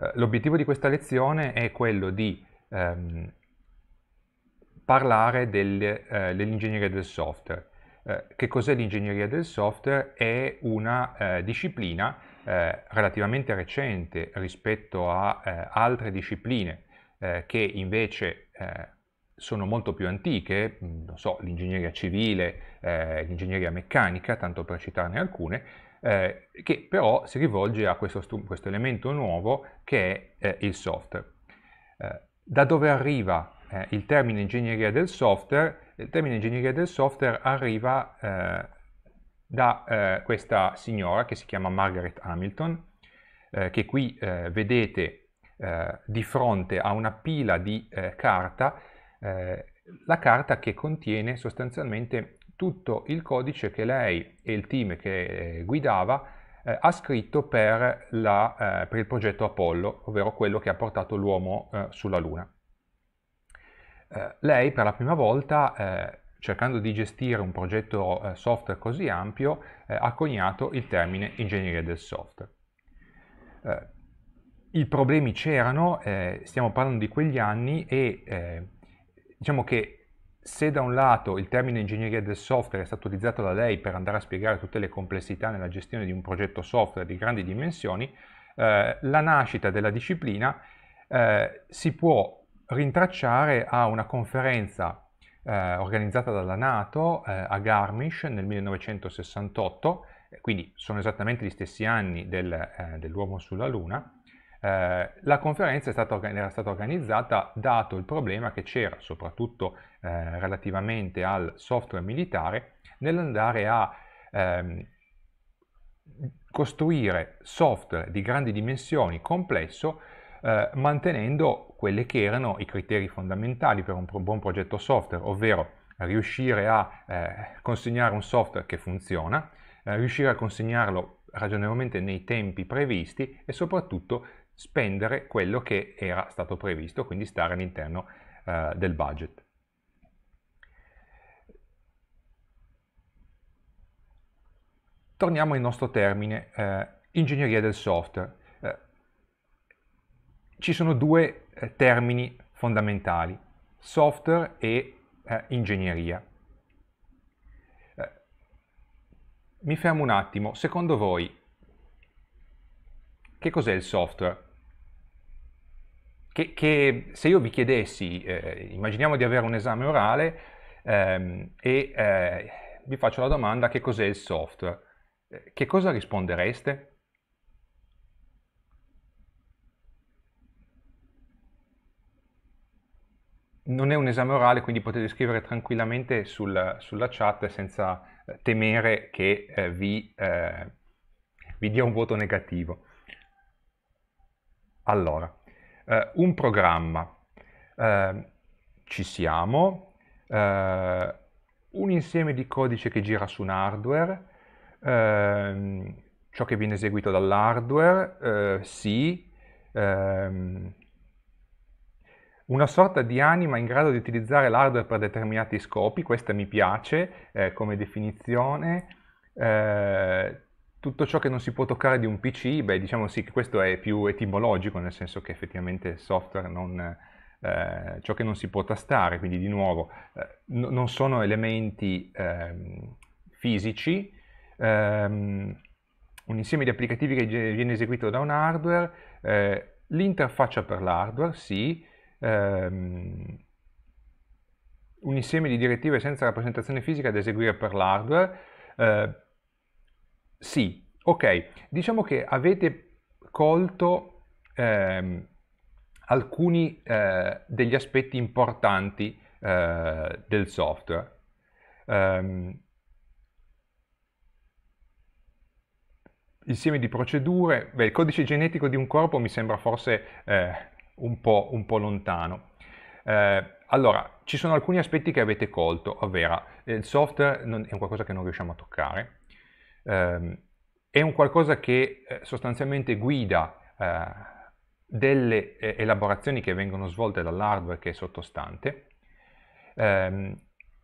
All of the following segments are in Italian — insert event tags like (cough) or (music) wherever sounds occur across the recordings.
Eh, l'obiettivo di questa lezione è quello di ehm, parlare del, eh, dell'ingegneria del software. Eh, che cos'è l'ingegneria del software? È una eh, disciplina eh, relativamente recente rispetto a eh, altre discipline che invece sono molto più antiche, non so, l'ingegneria civile, l'ingegneria meccanica, tanto per citarne alcune, eh, che però si rivolge a questo, questo elemento nuovo che è eh, il software. Eh, da dove arriva eh, il termine ingegneria del software? Il termine ingegneria del software arriva eh, da eh, questa signora che si chiama Margaret Hamilton, che qui vedete di fronte a una pila di carta, la carta che contiene sostanzialmente tutto il codice che lei e il team che eh, guidava eh, ha scritto per, la, eh, per, il progetto Apollo, ovvero quello che ha portato l'uomo eh, sulla Luna. Eh, lei per la prima volta, eh, cercando di gestire un progetto software così ampio, ha coniato il termine ingegneria del software. I problemi c'erano, stiamo parlando di quegli anni e diciamo che se da un lato il termine ingegneria del software è stato utilizzato da lei per andare a spiegare tutte le complessità nella gestione di un progetto software di grandi dimensioni, eh, la nascita della disciplina eh, si può rintracciare a una conferenza eh, organizzata dalla Nato eh, a Garmisch nel 1968, quindi sono esattamente gli stessi anni del, eh, dell'uomo sulla Luna, eh, la conferenza stata, era stata organizzata dato il problema che c'era, soprattutto eh, relativamente al software militare, nell'andare a ehm, costruire software di grandi dimensioni, complesso, eh, mantenendo quelli che erano i criteri fondamentali per un pro buon progetto software, ovvero riuscire a eh, consegnare un software che funziona, eh, riuscire a consegnarlo ragionevolmente nei tempi previsti e soprattutto spendere quello che era stato previsto, quindi stare all'interno eh, del budget. Torniamo al nostro termine, eh, ingegneria del software. Eh, ci sono due eh, termini fondamentali, software e eh, ingegneria. Eh, mi fermo un attimo, secondo voi che cos'è il software? che, che se io vi chiedessi, eh, immaginiamo di avere un esame orale ehm, e eh, vi faccio la domanda che cos'è il software, eh, che cosa rispondereste? non è un esame orale, quindi potete scrivere tranquillamente sul, sulla chat senza eh, temere che eh, vi, eh, vi dia un voto negativo. Allora, eh, un programma. Eh, ci siamo, eh, un insieme di codice che gira su un hardware, ehm, ciò che viene eseguito dall'hardware, eh, sì, ehm, una sorta di anima in grado di utilizzare l'hardware per determinati scopi, questa mi piace eh, come definizione, eh, tutto ciò che non si può toccare di un PC, beh diciamo sì che questo è più etimologico, nel senso che effettivamente il software non, eh, ciò che non si può tastare, quindi di nuovo eh, no, non sono elementi eh, fisici, ehm, un insieme di applicativi che viene eseguito da un hardware, eh, l'interfaccia per l'hardware, sì, ehm, un insieme di direttive senza rappresentazione fisica da eseguire per l'hardware, eh, sì, ok, diciamo che avete colto ehm, alcuni eh, degli aspetti importanti eh, del software. Um, ehm, insieme di procedure, beh, il codice genetico di un corpo mi sembra forse eh, un, po', un, po', lontano. Eh, allora, ci sono alcuni aspetti che avete colto, ovvero eh, il software non, è qualcosa che non riusciamo a toccare, eh, è un qualcosa che eh, sostanzialmente guida eh, delle eh, elaborazioni che vengono svolte dall'hardware che è sottostante ehm,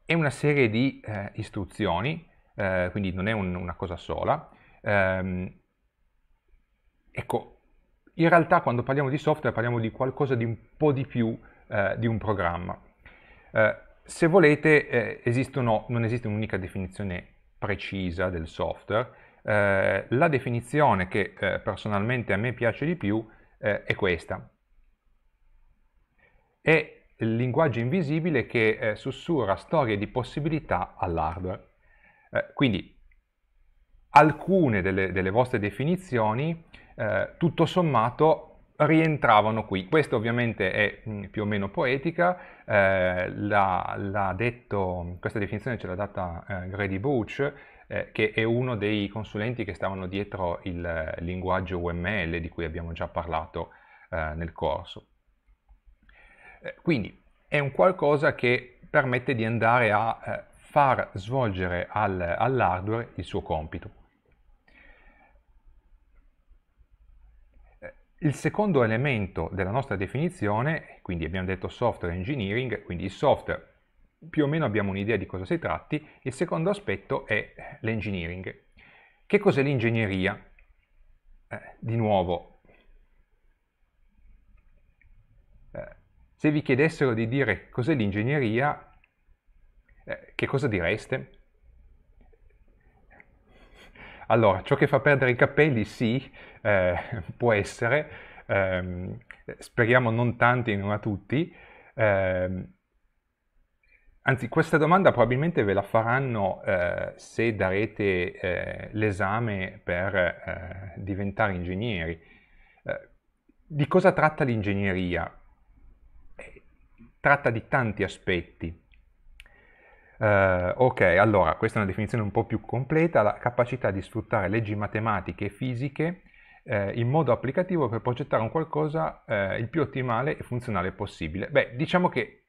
è una serie di eh, istruzioni, eh, quindi non è un, una cosa sola. Eh, ecco, in realtà quando parliamo di software parliamo di qualcosa di un po' di più di un programma. se volete, esistono, non esiste un'unica definizione precisa del software, eh, la definizione che eh, personalmente a me piace di più eh, è questa. È il linguaggio invisibile che eh, sussurra storie di possibilità all'hardware. Eh, quindi alcune delle, delle vostre definizioni, eh, tutto sommato, rientravano qui. Questo ovviamente è mm, più o meno poetica, eh, la, la detto, questa definizione ce l'ha data eh, Grady Booch, eh, che è uno dei consulenti che stavano dietro il linguaggio UML di cui abbiamo già parlato eh, nel corso. Eh, quindi è un qualcosa che permette di andare a eh, far svolgere al, all'hardware il suo compito. Il secondo elemento della nostra definizione, quindi abbiamo detto software engineering, quindi il software più o meno abbiamo un'idea di cosa si tratti, il secondo aspetto è l'engineering. Che cos'è l'ingegneria? Eh, di nuovo, eh, se vi chiedessero di dire cos'è l'ingegneria, eh, che cosa direste? Allora, ciò che fa perdere i capelli, sì, eh, (laughs) può essere, eh, speriamo non tanti, non a tutti. Eh, anzi, questa domanda probabilmente ve la faranno eh, se darete eh, l'esame per eh, diventare ingegneri. di cosa tratta l'ingegneria? Tratta di tanti aspetti. Uh, ok, allora, questa è una definizione un po' più completa, la capacità di sfruttare leggi matematiche e fisiche eh, in modo applicativo per progettare un qualcosa eh, il più ottimale e funzionale possibile. Beh, diciamo che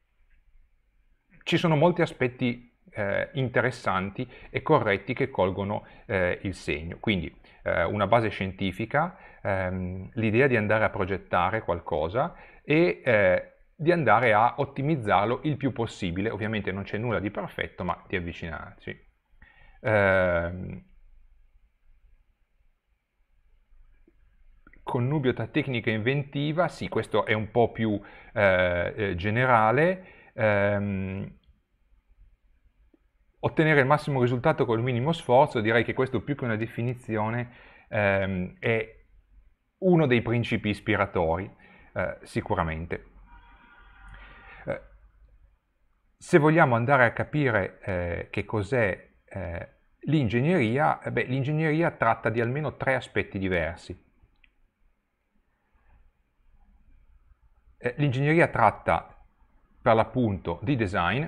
ci sono molti aspetti eh, interessanti e corretti che colgono eh, il segno. Quindi eh, una base scientifica, ehm, l'idea di andare a progettare qualcosa e eh, di andare a ottimizzarlo il più possibile. Ovviamente non c'è nulla di perfetto, ma di avvicinarci. Eh, connubio tra tecnica e inventiva, sì, questo è un po' più eh, eh, generale, ehm, ottenere il massimo risultato col minimo sforzo, direi che questo più che una definizione ehm, è uno dei principi ispiratori, eh, sicuramente. Eh, se vogliamo andare a capire eh, che cos'è eh, l'ingegneria, l'ingegneria tratta di almeno tre aspetti diversi. Eh, l'ingegneria tratta per l'appunto di design,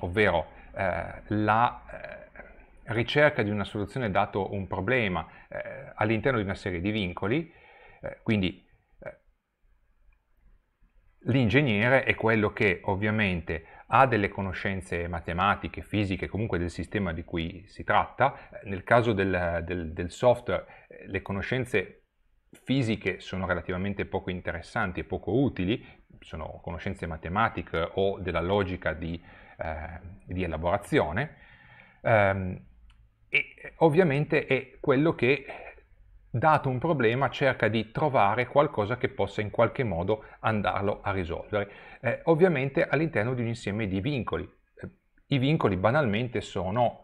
ovvero eh, la eh, ricerca di una soluzione dato un problema eh, all'interno di una serie di vincoli, quindi l'ingegnere è quello che ovviamente ha delle conoscenze matematiche, fisiche, comunque del sistema di cui si tratta. Nel caso del, del, del software, le conoscenze fisiche sono relativamente poco interessanti e poco utili, sono conoscenze matematiche o della logica di, eh, di elaborazione, ehm, e eh, ovviamente è quello che, dato un problema, cerca di trovare qualcosa che possa in qualche modo andarlo a risolvere, eh, ovviamente all'interno di un insieme di vincoli. Eh, I vincoli banalmente sono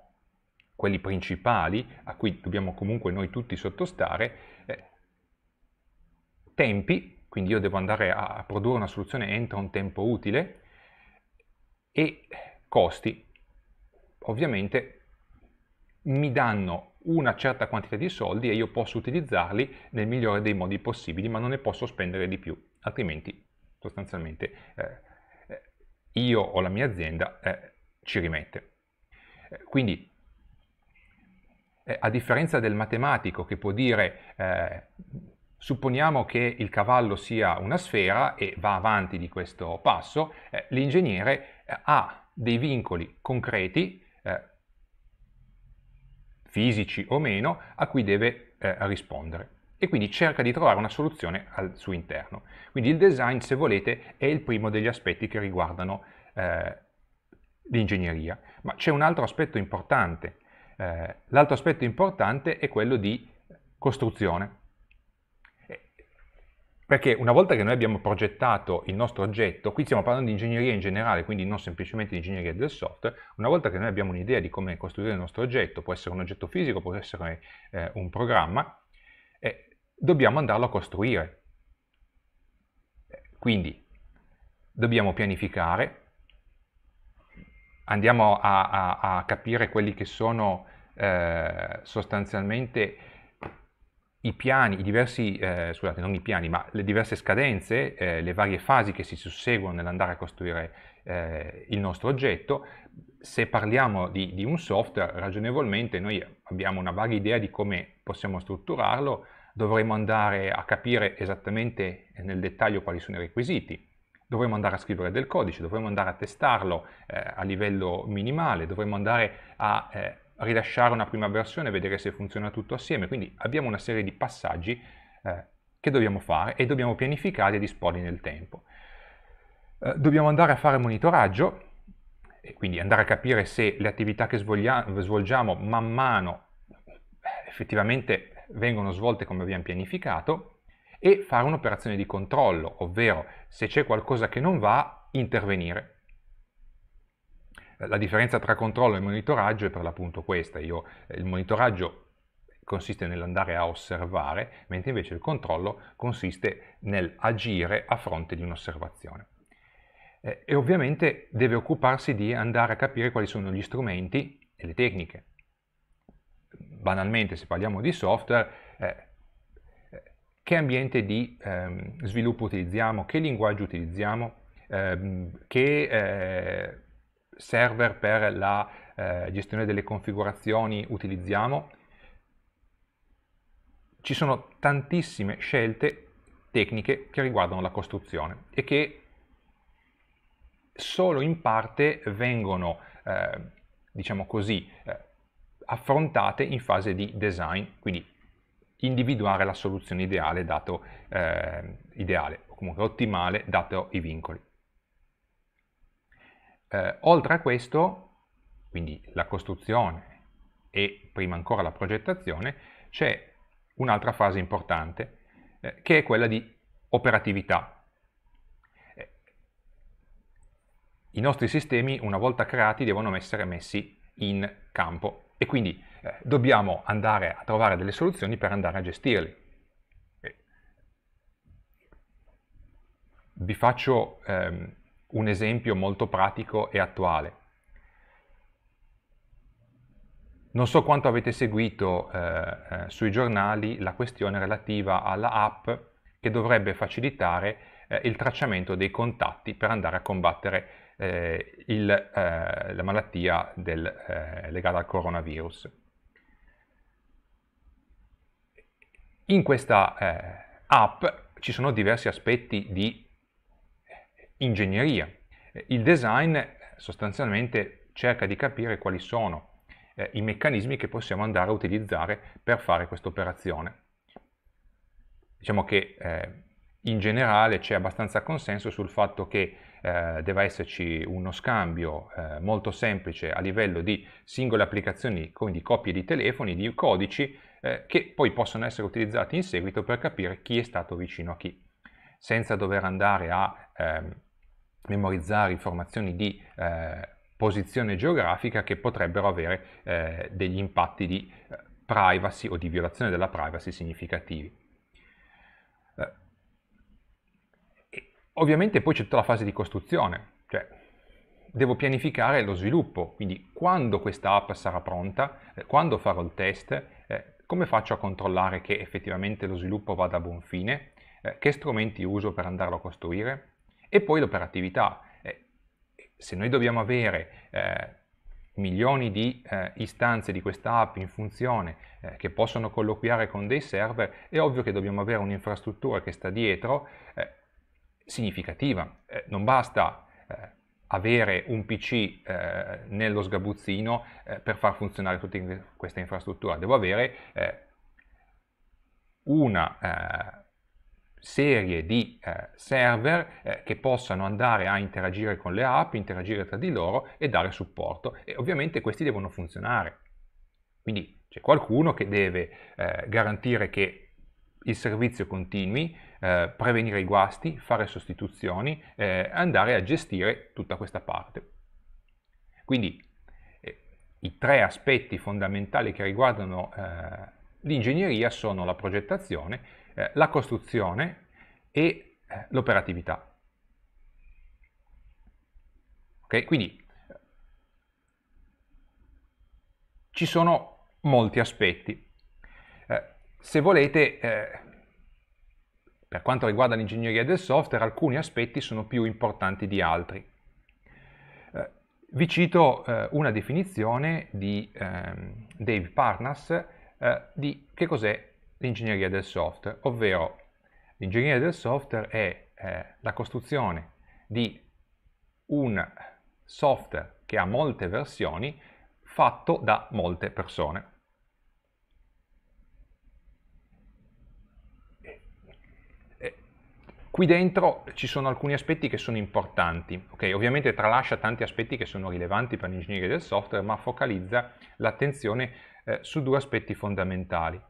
quelli principali a cui dobbiamo comunque noi tutti sottostare, tempi, quindi io devo andare a produrre una soluzione entro un tempo utile, e costi. Ovviamente mi danno una certa quantità di soldi e io posso utilizzarli nel migliore dei modi possibili, ma non ne posso spendere di più, altrimenti sostanzialmente eh, io o la mia azienda eh, ci rimette. Eh, quindi, eh, a differenza del matematico che può dire eh, Supponiamo che il cavallo sia una sfera e va avanti di questo passo, eh, l'ingegnere eh, ha dei vincoli concreti, eh, fisici o meno, a cui deve eh, rispondere e quindi cerca di trovare una soluzione al suo interno. Quindi il design, se volete, è il primo degli aspetti che riguardano eh, l'ingegneria. Ma c'è un altro aspetto importante. l'altro aspetto importante è quello di costruzione perché una volta che noi abbiamo progettato il nostro oggetto, qui stiamo parlando di ingegneria in generale, quindi non semplicemente di ingegneria del software, una volta che noi abbiamo un'idea di come costruire il nostro oggetto, può essere un oggetto fisico, può essere eh, un programma, eh, dobbiamo andarlo a costruire. Quindi dobbiamo pianificare, andiamo a, a, a capire quelli che sono eh, sostanzialmente i piani, i diversi, eh, scusate, non i piani, ma le diverse scadenze, eh, le varie fasi che si susseguono nell'andare a costruire eh, il nostro oggetto, se parliamo di, di, un software, ragionevolmente noi abbiamo una vaga idea di come possiamo strutturarlo, dovremo andare a capire esattamente eh, nel dettaglio quali sono i requisiti, dovremo andare a scrivere del codice, dovremo andare a testarlo eh, a livello minimale, dovremo andare a eh, rilasciare una prima versione, vedere se funziona tutto assieme, quindi abbiamo una serie di passaggi eh, che dobbiamo fare e dobbiamo pianificare e disporli nel tempo. Eh, dobbiamo andare a fare monitoraggio e quindi andare a capire se le attività che svolgiamo man mano eh, effettivamente vengono svolte come abbiamo pianificato e fare un'operazione di controllo, ovvero se c'è qualcosa che non va, intervenire. La differenza tra controllo e monitoraggio è per l'appunto questa, Io, eh, il monitoraggio consiste nell'andare a osservare, mentre invece il controllo consiste nell'agire a fronte di un'osservazione. Eh, e ovviamente deve occuparsi di andare a capire quali sono gli strumenti e le tecniche. Banalmente, se parliamo di software, eh, eh che ambiente di ehm, sviluppo utilizziamo, che linguaggio utilizziamo, ehm, che eh, server per la eh, gestione delle configurazioni utilizziamo. Ci sono tantissime scelte tecniche che riguardano la costruzione e che solo in parte vengono, eh, diciamo così, eh, affrontate in fase di design, quindi individuare la soluzione ideale, dato, eh, ideale o comunque ottimale dato i vincoli. Eh, oltre a questo, quindi la costruzione e prima ancora la progettazione, c'è un'altra fase importante, eh, che è quella di operatività. Eh, I nostri sistemi, una volta creati, devono essere messi in campo e quindi eh, dobbiamo andare a trovare delle soluzioni per andare a gestirli. Eh, vi faccio ehm, un esempio molto pratico e attuale. Non so quanto avete seguito eh, eh, sui giornali la questione relativa alla app che dovrebbe facilitare eh, il tracciamento dei contatti per andare a combattere eh, il, eh, la malattia del, eh, legata al coronavirus. In questa app ci sono diversi aspetti di ingegneria. Eh, il design eh, sostanzialmente cerca di capire quali sono eh, i meccanismi che possiamo andare a utilizzare per fare questa operazione. Diciamo che eh, in generale c'è abbastanza consenso sul fatto che eh, deve esserci uno scambio eh, molto semplice a livello di singole applicazioni, quindi copie di telefoni, di codici, eh, che poi possono essere utilizzati in seguito per capire chi è stato vicino a chi, senza dover andare a ehm, memorizzare informazioni di eh, posizione geografica che potrebbero avere eh, degli impatti di eh, privacy o di violazione della privacy significativi. Eh, ovviamente poi c'è tutta la fase di costruzione, cioè devo pianificare lo sviluppo, quindi quando questa app sarà pronta, eh, quando farò il test, eh, come faccio a controllare che effettivamente lo sviluppo vada a buon fine, che strumenti uso per andarlo a costruire, e poi l'operatività. Eh, se noi dobbiamo avere eh, milioni di eh, istanze di questa app in funzione eh, che possono colloquiare con dei server, è ovvio che dobbiamo avere un'infrastruttura che sta dietro eh, significativa. Eh, non basta eh, avere un PC eh, nello sgabuzzino per far funzionare tutta questa infrastruttura, devo avere una serie di eh, server eh, che possano andare a interagire con le app, interagire tra di loro e dare supporto e ovviamente questi devono funzionare. Quindi c'è qualcuno che deve eh, garantire che il servizio continui, eh, prevenire i guasti, fare sostituzioni, eh, andare a gestire tutta questa parte. Quindi eh, i tre aspetti fondamentali che riguardano l'ingegneria sono la progettazione, eh, la costruzione e eh, l'operatività. Ok, Quindi ci sono molti aspetti. Eh, se volete, per quanto riguarda l'ingegneria del software, alcuni aspetti sono più importanti di altri. Vi cito eh, una definizione di eh, Dave Parnas eh, di che cos'è l'ingegneria del software, ovvero l'ingegneria del software è eh, la costruzione di un software che ha molte versioni fatto da molte persone. Qui dentro ci sono alcuni aspetti che sono importanti, okay? ovviamente tralascia tanti aspetti che sono rilevanti per l'ingegneria del software, ma focalizza l'attenzione eh, su due aspetti fondamentali.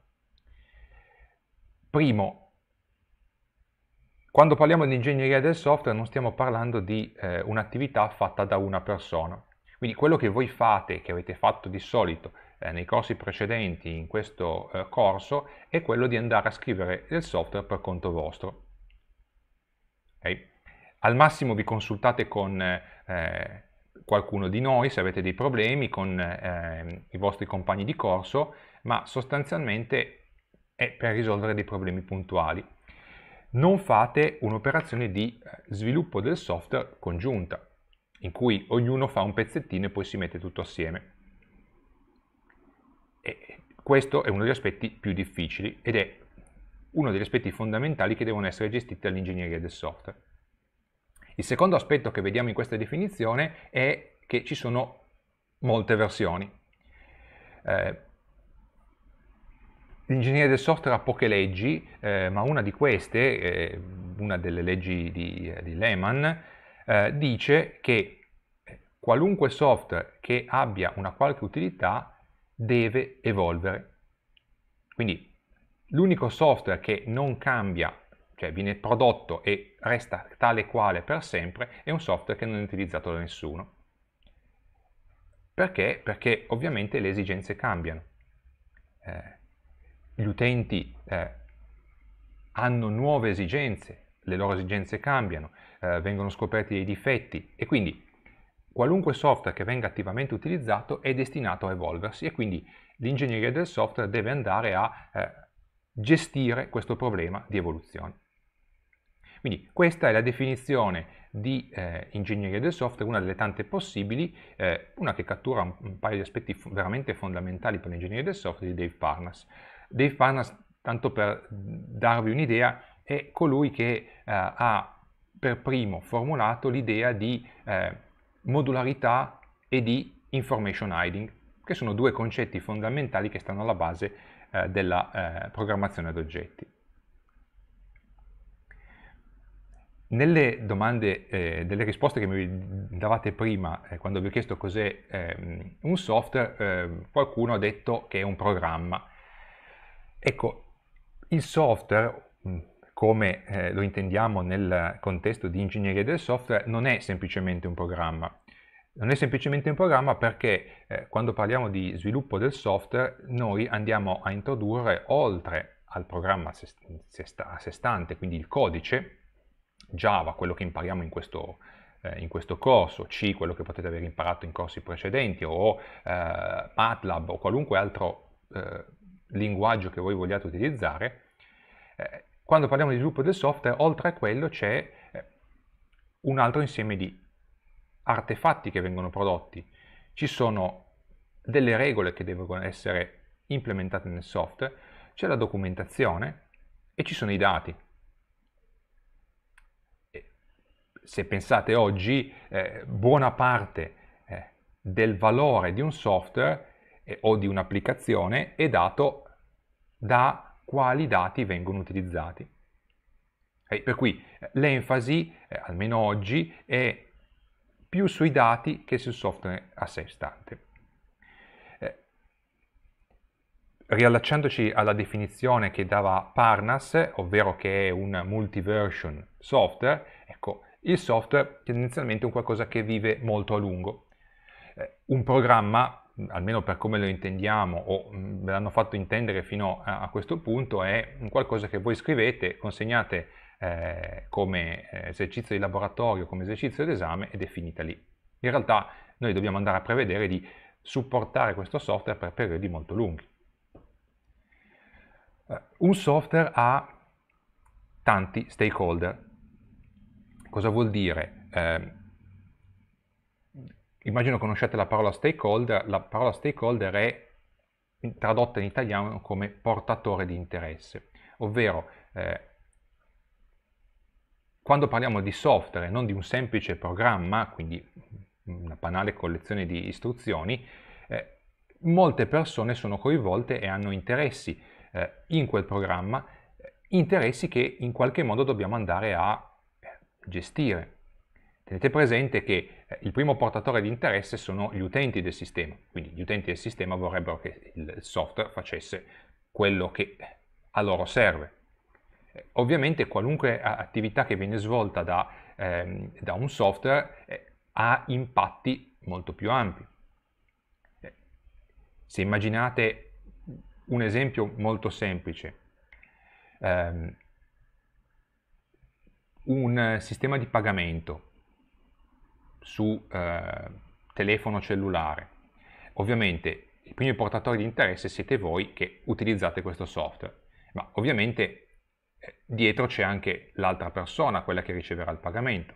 Primo, quando parliamo di ingegneria del software non stiamo parlando di eh, un'attività fatta da una persona. Quindi quello che voi fate, che avete fatto di solito eh, nei corsi precedenti in questo eh, corso, è quello di andare a scrivere il software per conto vostro. Okay? Al massimo vi consultate con eh, qualcuno di noi se avete dei problemi, con ehm, i vostri compagni di corso, ma sostanzialmente e per risolvere dei problemi puntuali. Non fate un'operazione di eh, sviluppo del software congiunta, in cui ognuno fa un pezzettino e poi si mette tutto assieme. E questo è uno degli aspetti più difficili ed è uno degli aspetti fondamentali che devono essere gestiti dall'ingegneria del software. Il secondo aspetto che vediamo in questa definizione è che ci sono molte versioni. Eh, L'ingegneria del software ha poche leggi, eh, ma una di queste, eh, una delle leggi di, eh, di Lehman, eh, dice che eh, qualunque software che abbia una qualche utilità deve evolvere. Quindi l'unico software che non cambia, cioè viene prodotto e resta tale quale per sempre, è un software che non è utilizzato da nessuno. Perché? Perché ovviamente le esigenze cambiano. Eh, gli utenti eh, hanno nuove esigenze, le loro esigenze cambiano, eh, vengono scoperti dei difetti e quindi qualunque software che venga attivamente utilizzato è destinato a evolversi e quindi l'ingegneria del software deve andare a eh, gestire questo problema di evoluzione. Quindi questa è la definizione di eh, ingegneria del software, una delle tante possibili, eh, una che cattura un, un, paio di aspetti veramente fondamentali per l'ingegneria del software di Dave Parnas. Dave Parnas, tanto per darvi un'idea, è colui che eh, ha per primo formulato l'idea di eh, modularità e di information hiding, che sono due concetti fondamentali che stanno alla base eh, della eh, programmazione ad oggetti. Nelle domande, eh, delle risposte che mi davate prima, eh, quando vi ho chiesto cos'è eh, un software, eh, qualcuno ha detto che è un programma. Ecco, il software, mm, come eh, lo intendiamo nel contesto di ingegneria del software, non è semplicemente un programma. Non è semplicemente un programma perché eh, quando parliamo di sviluppo del software noi andiamo a introdurre oltre al programma a sé, a sé stante, quindi il codice, Java, quello che impariamo in questo, eh, in questo corso, C, quello che potete aver imparato in corsi precedenti, o eh, MATLAB o qualunque altro eh, linguaggio che voi vogliate utilizzare, eh, quando parliamo di sviluppo del software, oltre a quello c'è eh, un altro insieme di artefatti che vengono prodotti. Ci sono delle regole che devono essere implementate nel software, c'è la documentazione e ci sono i dati. Se pensate oggi, eh, buona parte eh, del valore di un software eh, o di un'applicazione è dato da quali dati vengono utilizzati. Per cui eh, l'enfasi, eh, almeno oggi, è più sui dati che sul software a sé stante. riallacciandoci alla definizione che dava Parnas, ovvero che è un multiversion software, ecco, il software è tendenzialmente un qualcosa che vive molto a lungo. un programma almeno per come lo intendiamo o ve l'hanno fatto intendere fino a, a, questo punto, è qualcosa che voi scrivete, consegnate eh, come eh, esercizio di laboratorio, come esercizio d'esame ed è finita lì. In realtà noi dobbiamo andare a prevedere di supportare questo software per periodi molto lunghi. Eh, un software ha tanti stakeholder. Cosa vuol dire? Eh, immagino conosciate la parola stakeholder, la parola stakeholder è tradotta in italiano come portatore di interesse, ovvero eh, quando parliamo di software e non di un semplice programma, quindi una banale collezione di istruzioni, eh, molte persone sono coinvolte e hanno interessi eh, in quel programma, eh, interessi che in qualche modo dobbiamo andare a eh, gestire. Tenete presente che eh, il primo portatore di interesse sono gli utenti del sistema, quindi gli utenti del sistema vorrebbero che il software facesse quello che eh, a loro serve. Eh, ovviamente qualunque attività che viene svolta da, ehm, da un software eh, ha impatti molto più ampi. Se immaginate un esempio molto semplice, ehm, un sistema di pagamento su eh, telefono cellulare. Ovviamente il primo portatore di interesse siete voi che utilizzate questo software, ma ovviamente eh, dietro c'è anche l'altra persona, quella che riceverà il pagamento,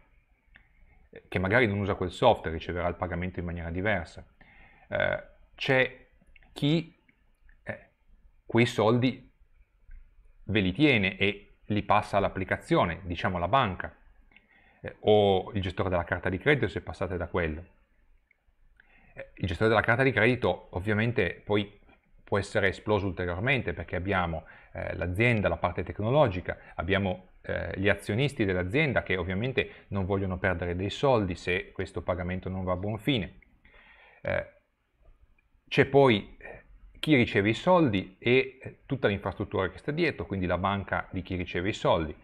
eh, che magari non usa quel software, riceverà il pagamento in maniera diversa. Eh, c'è chi eh, quei soldi ve li tiene e li passa all'applicazione, diciamo alla banca, eh, o il gestore della carta di credito se passate da quello. Eh, il gestore della carta di credito ovviamente poi può essere esploso ulteriormente perché abbiamo eh, l'azienda, la parte tecnologica, abbiamo eh, gli azionisti dell'azienda che ovviamente non vogliono perdere dei soldi se questo pagamento non va a buon fine. Eh, c'è poi eh, chi riceve i soldi e tutta l'infrastruttura che sta dietro, quindi la banca di chi riceve i soldi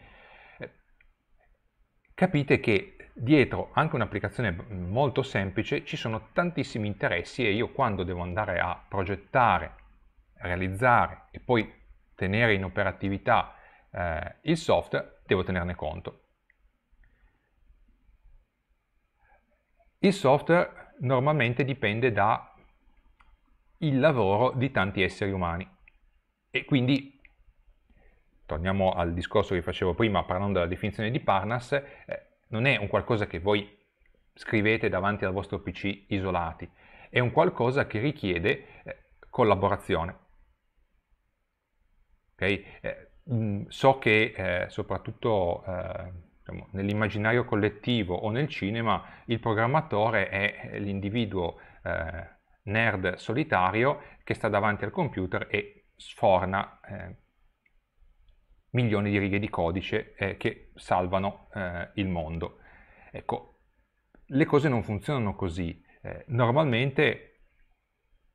capite che dietro anche un'applicazione molto semplice ci sono tantissimi interessi e io quando devo andare a progettare, realizzare e poi tenere in operatività eh, il software, devo tenerne conto. Il software normalmente dipende dal lavoro di tanti esseri umani e quindi torniamo al discorso che facevo prima parlando della definizione di Parnas, eh, non è un qualcosa che voi scrivete davanti al vostro PC isolati, è un qualcosa che richiede eh, collaborazione. Okay? Eh, mh, mm, so che eh, soprattutto eh, diciamo, nell'immaginario collettivo o nel cinema il programmatore è l'individuo eh, nerd solitario che sta davanti al computer e sforna eh, milioni di righe di codice eh, che salvano eh, il mondo. Ecco, le cose non funzionano così. Eh, normalmente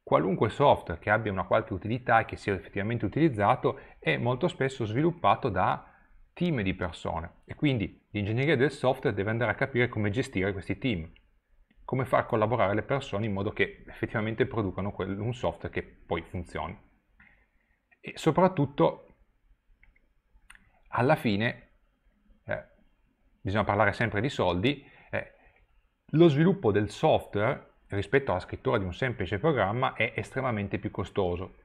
qualunque software che abbia una qualche utilità e che sia effettivamente utilizzato è molto spesso sviluppato da team di persone e quindi l'ingegneria del software deve andare a capire come gestire questi team, come far collaborare le persone in modo che effettivamente producano un software che poi funzioni. E soprattutto alla fine eh, bisogna parlare sempre di soldi, eh, lo sviluppo del software rispetto alla scrittura di un semplice programma è estremamente più costoso.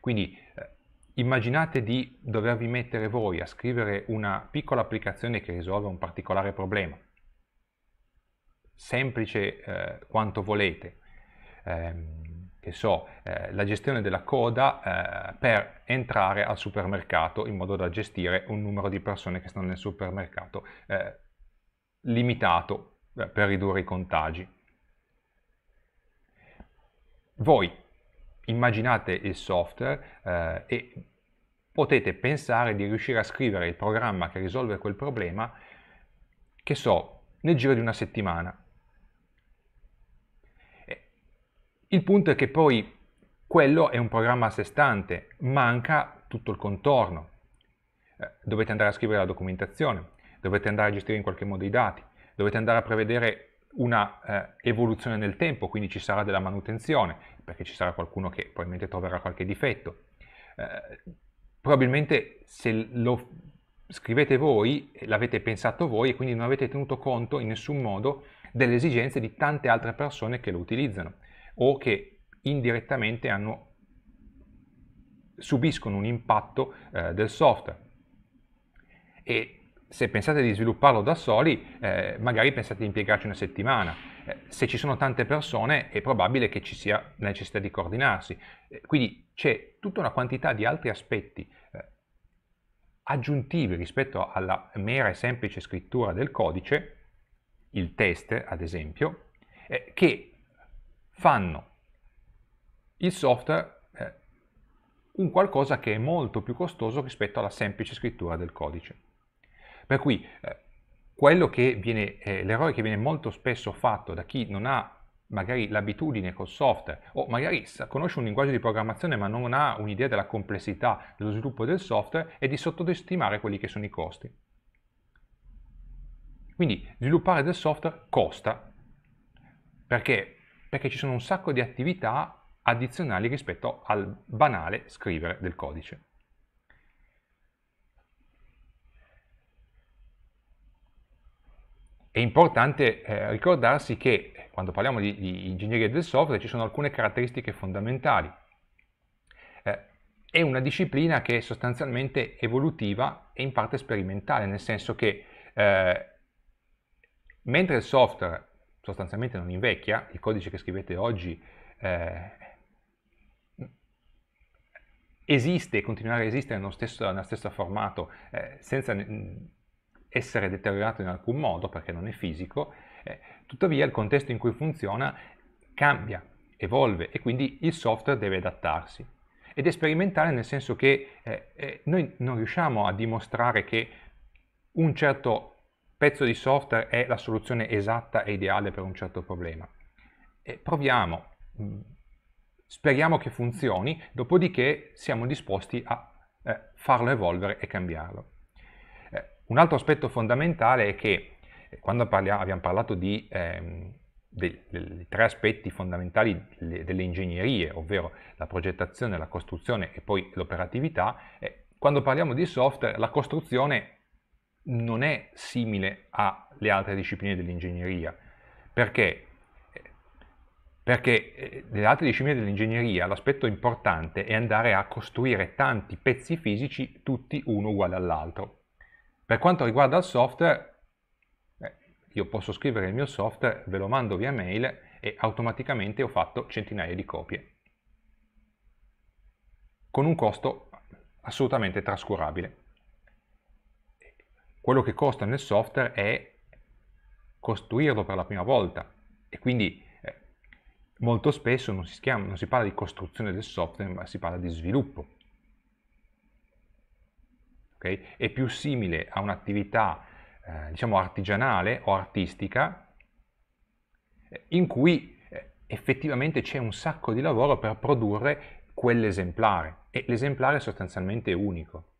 Quindi eh, immaginate di dovervi mettere voi a scrivere una piccola applicazione che risolve un particolare problema, semplice eh, quanto volete. Eh, che so, eh, la gestione della coda eh, per entrare al supermercato in modo da gestire un numero di persone che stanno nel supermercato eh, limitato eh, per ridurre i contagi. Voi immaginate il software eh, e potete pensare di riuscire a scrivere il programma che risolve quel problema, che so, nel giro di una settimana Il punto è che poi quello è un programma a sé stante, manca tutto il contorno. Eh, dovete andare a scrivere la documentazione, dovete andare a gestire in qualche modo i dati, dovete andare a prevedere una eh, evoluzione nel tempo, quindi ci sarà della manutenzione, perché ci sarà qualcuno che probabilmente troverà qualche difetto. Eh, probabilmente se lo scrivete voi, l'avete pensato voi e quindi non avete tenuto conto in nessun modo delle esigenze di tante altre persone che lo utilizzano o che indirettamente hanno, subiscono un impatto eh, del software. E se pensate di svilupparlo da soli, eh, magari pensate di impiegarci una settimana. Eh, se ci sono tante persone è probabile che ci sia la necessità di coordinarsi. Eh, quindi c'è tutta una quantità di altri aspetti eh, aggiuntivi rispetto alla mera e semplice scrittura del codice, il test ad esempio, che fanno il software eh, un qualcosa che è molto più costoso rispetto alla semplice scrittura del codice. Per cui eh, eh, l'errore che viene molto spesso fatto da chi non ha magari l'abitudine col software o magari conosce un linguaggio di programmazione ma non ha un'idea della complessità dello sviluppo del software è di sottostimare quelli che sono i costi. Quindi sviluppare del software costa perché perché ci sono un sacco di attività addizionali rispetto al banale scrivere del codice. È importante eh, ricordarsi che quando parliamo di, di, ingegneria del software ci sono alcune caratteristiche fondamentali. Eh, è una disciplina che è sostanzialmente evolutiva e in parte sperimentale, nel senso che eh, mentre il software sostanzialmente non invecchia, il codice che scrivete oggi eh, esiste e continuerà a esistere nello stesso, nello stesso formato eh, senza essere deteriorato in alcun modo perché non è fisico, eh, tuttavia il contesto in cui funziona cambia, evolve e quindi il software deve adattarsi. Ed è sperimentale nel senso che eh, eh, noi non riusciamo a dimostrare che un certo pezzo di software è la soluzione esatta e ideale per un certo problema. E proviamo, mm. speriamo che funzioni, dopodiché siamo disposti a eh, farlo evolvere e cambiarlo. Eh, un altro aspetto fondamentale è che eh, quando parliamo, abbiamo parlato di, ehm, dei, dei, tre aspetti fondamentali delle, delle, ingegnerie, ovvero la progettazione, la costruzione e poi l'operatività, eh, quando parliamo di software la costruzione non è simile alle altre discipline dell'ingegneria. Perché? Perché eh, nelle altre discipline dell'ingegneria l'aspetto importante è andare a costruire tanti pezzi fisici, tutti uno uguale all'altro. Per quanto riguarda il software, eh, io posso scrivere il mio software, ve lo mando via mail e automaticamente ho fatto centinaia di copie. Con un costo assolutamente trascurabile quello che costa nel software è costruirlo per la prima volta e quindi eh, molto spesso non si, chiama, non si parla di costruzione del software ma si parla di sviluppo. Okay? È più simile a un'attività eh, diciamo artigianale o artistica eh, in cui eh, effettivamente c'è un sacco di lavoro per produrre quell'esemplare e l'esemplare è sostanzialmente unico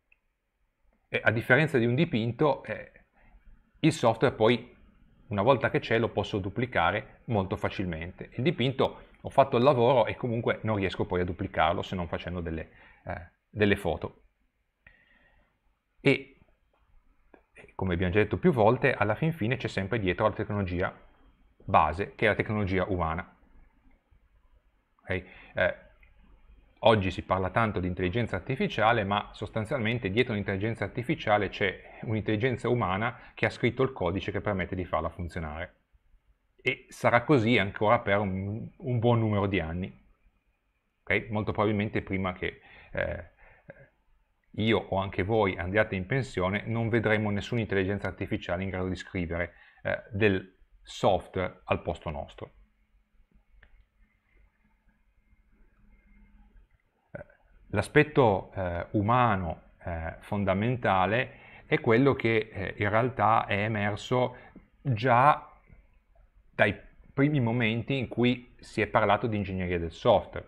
e a differenza di un dipinto eh, il software poi una volta che c'è lo posso duplicare molto facilmente. Il dipinto ho fatto il lavoro e comunque non riesco poi a duplicarlo se non facendo delle, eh, delle foto. E come abbiamo già detto più volte, alla fin fine c'è sempre dietro la tecnologia base, che è la tecnologia umana. Okay? Eh, Oggi si parla tanto di intelligenza artificiale, ma sostanzialmente dietro l'intelligenza artificiale c'è un'intelligenza umana che ha scritto il codice che permette di farla funzionare. E sarà così ancora per un, un buon numero di anni. Okay? Molto probabilmente prima che eh, io o anche voi andiate in pensione, non vedremo nessuna intelligenza artificiale in grado di scrivere eh, del software al posto nostro. L'aspetto eh, umano eh, fondamentale è quello che eh, in realtà è emerso già dai primi momenti in cui si è parlato di ingegneria del software.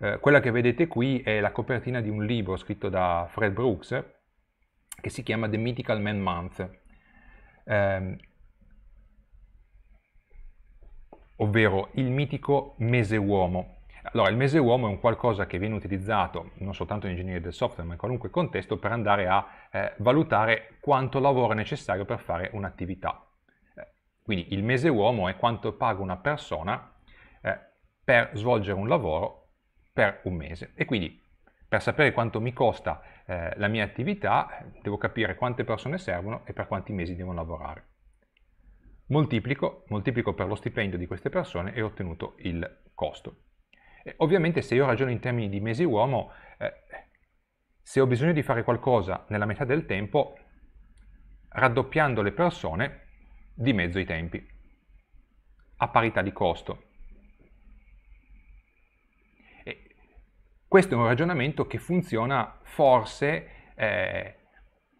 Eh, quella che vedete qui è la copertina di un libro scritto da Fred Brooks che si chiama The Mythical Man Month, ehm, ovvero il mitico mese uomo allora, il mese uomo è un qualcosa che viene utilizzato non soltanto in ingegneria del software, ma in qualunque contesto, per andare a eh, valutare quanto lavoro è necessario per fare un'attività. Eh, quindi il mese uomo è quanto paga una persona eh, per svolgere un lavoro per un mese. E quindi per sapere quanto mi costa eh, la mia attività, devo capire quante persone servono e per quanti mesi devono lavorare. Moltiplico, moltiplico per lo stipendio di queste persone e ho ottenuto il costo. Eh, ovviamente se io ragiono in termini di mesi uomo, eh, se ho bisogno di fare qualcosa nella metà del tempo, raddoppiando le persone, di mezzo i tempi, a parità di costo. E questo è un ragionamento che funziona forse eh,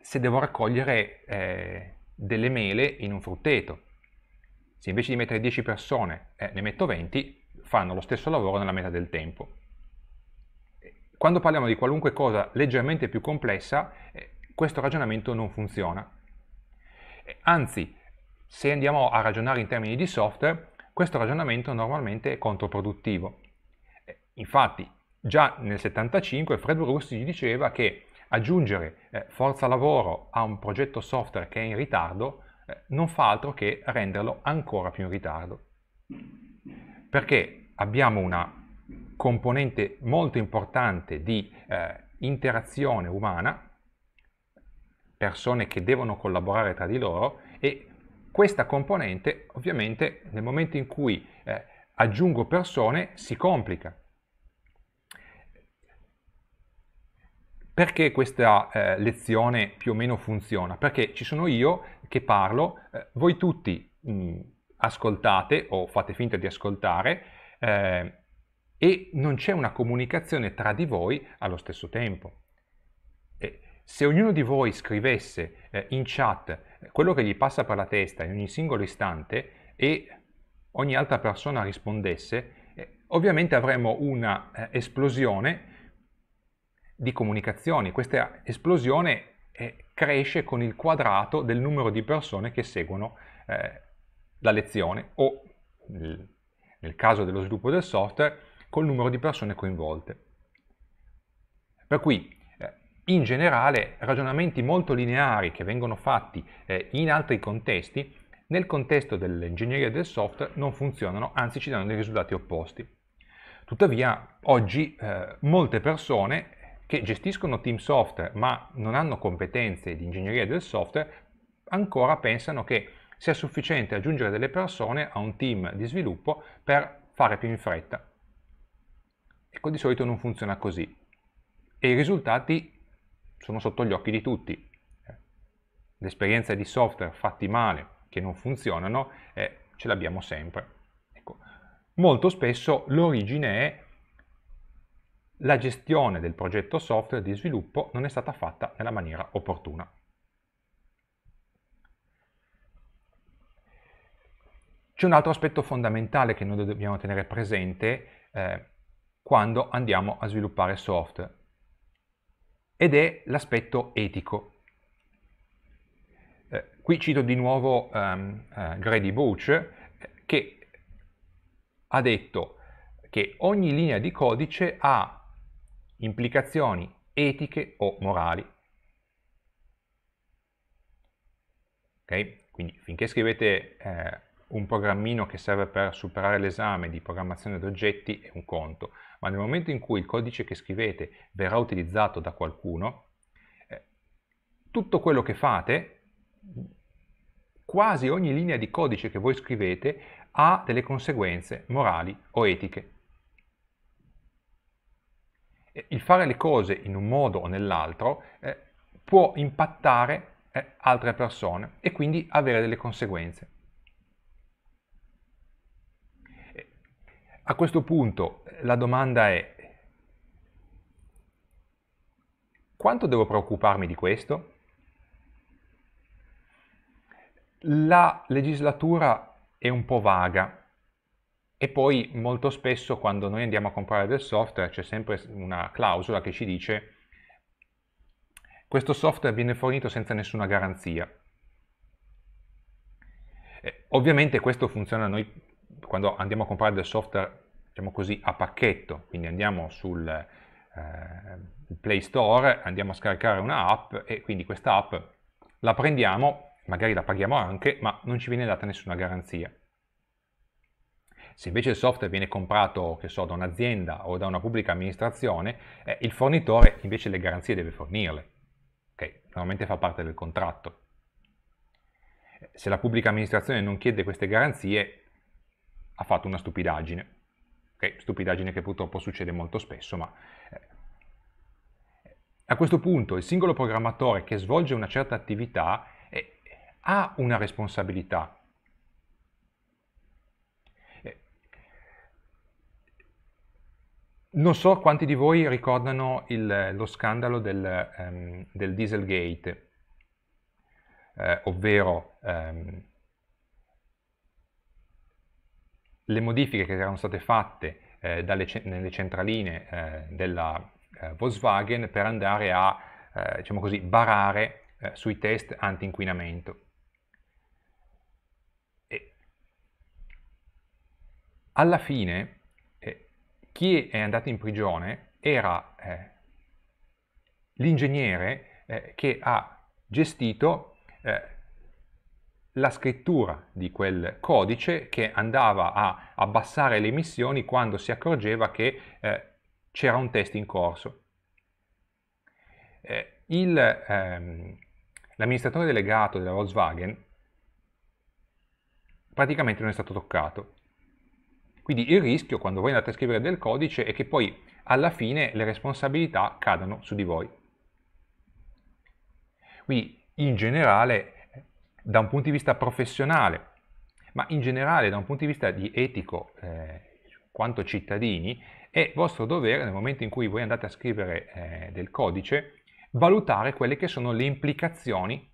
se devo raccogliere eh, delle mele in un frutteto. Se invece di mettere 10 persone eh, ne metto 20, fanno lo stesso lavoro nella metà del tempo. Quando parliamo di qualunque cosa leggermente più complessa, eh, questo ragionamento non funziona. Eh, anzi, se andiamo a ragionare in termini di software, questo ragionamento normalmente è controproduttivo. Eh, infatti, già nel 75 Fred Russi diceva che aggiungere forza lavoro a un progetto software che è in ritardo non fa altro che renderlo ancora più in ritardo. Perché abbiamo una componente molto importante di eh, interazione umana, persone che devono collaborare tra di loro e questa componente ovviamente nel momento in cui eh, aggiungo persone si complica. Perché questa eh, lezione più o meno funziona? Perché ci sono io che parlo, eh, voi tutti mh, mm, ascoltate o fate finta di ascoltare, eh, e non c'è una comunicazione tra di voi allo stesso tempo. Eh, se ognuno di voi scrivesse eh, in chat quello che gli passa per la testa in ogni singolo istante e ogni altra persona rispondesse, eh, ovviamente avremmo un'esplosione eh, di comunicazioni. Questa esplosione eh, cresce con il quadrato del numero di persone che seguono la lezione o nel caso dello sviluppo del software, col numero di persone coinvolte. Per cui eh, in generale ragionamenti molto lineari che vengono fatti eh, in altri contesti, nel contesto dell'ingegneria del software non funzionano, anzi ci danno dei risultati opposti. Tuttavia oggi eh, molte persone che gestiscono team software ma non hanno competenze di ingegneria del software ancora pensano che sia sufficiente aggiungere delle persone a un team di sviluppo per fare più in fretta. Ecco, di solito non funziona così. E i risultati sono sotto gli occhi di tutti. L'esperienza di software fatti male, che non funzionano, eh, ce l'abbiamo sempre. Ecco. Molto spesso l'origine è la gestione del progetto software di sviluppo non è stata fatta nella maniera opportuna. C'è un altro aspetto fondamentale che noi dobbiamo tenere presente eh, quando andiamo a sviluppare software ed è l'aspetto etico. Eh, qui cito di nuovo um, uh, Grady Booch che ha detto che ogni linea di codice ha implicazioni etiche o morali. Okay? Quindi finché scrivete eh, un programmino che serve per superare l'esame di programmazione di oggetti è un conto, ma nel momento in cui il codice che scrivete verrà utilizzato da qualcuno, eh, tutto quello che fate, quasi ogni linea di codice che voi scrivete, ha delle conseguenze morali o etiche. Il fare le cose in un modo o nell'altro eh, può impattare eh, altre persone e quindi avere delle conseguenze. A questo punto eh, la domanda è quanto devo preoccuparmi di questo? La legislatura è un po' vaga e poi molto spesso quando noi andiamo a comprare del software c'è sempre una clausola che ci dice questo software viene fornito senza nessuna garanzia. Eh, ovviamente questo funziona noi quando andiamo a comprare del software, diciamo così, a pacchetto, quindi andiamo sul eh, Play Store, andiamo a scaricare una app e quindi questa app la prendiamo, magari la paghiamo anche, ma non ci viene data nessuna garanzia. Se invece il software viene comprato, che so, da un'azienda o da una pubblica amministrazione, eh, il fornitore invece le garanzie deve fornirle. Okay? Normalmente fa parte del contratto. Se la pubblica amministrazione non chiede queste garanzie, ha fatto una stupidaggine. Ok, stupidaggine che purtroppo succede molto spesso, ma eh, a questo punto il singolo programmatore che svolge una certa attività eh, ha una responsabilità. Eh, non so quanti di voi ricordano il, lo scandalo del, um, del Dieselgate, eh, ovvero um, le modifiche che erano state fatte eh, dalle, nelle centraline eh, della eh, Volkswagen per andare a eh, diciamo così, barare eh, sui test anti-inquinamento. Alla fine eh, chi è andato in prigione era l'ingegnere che ha gestito la scrittura di quel codice che andava a abbassare le emissioni quando si accorgeva che eh, c'era un test in corso. Eh, ehm, l'amministratore ehm, delegato della Volkswagen praticamente non è stato toccato. Quindi il rischio quando voi andate a scrivere del codice è che poi alla fine le responsabilità cadano su di voi. Qui in generale da un punto di vista professionale, ma in generale da un punto di vista di etico, eh, quanto cittadini, è vostro dovere nel momento in cui voi andate a scrivere eh, del codice, valutare quelle che sono le implicazioni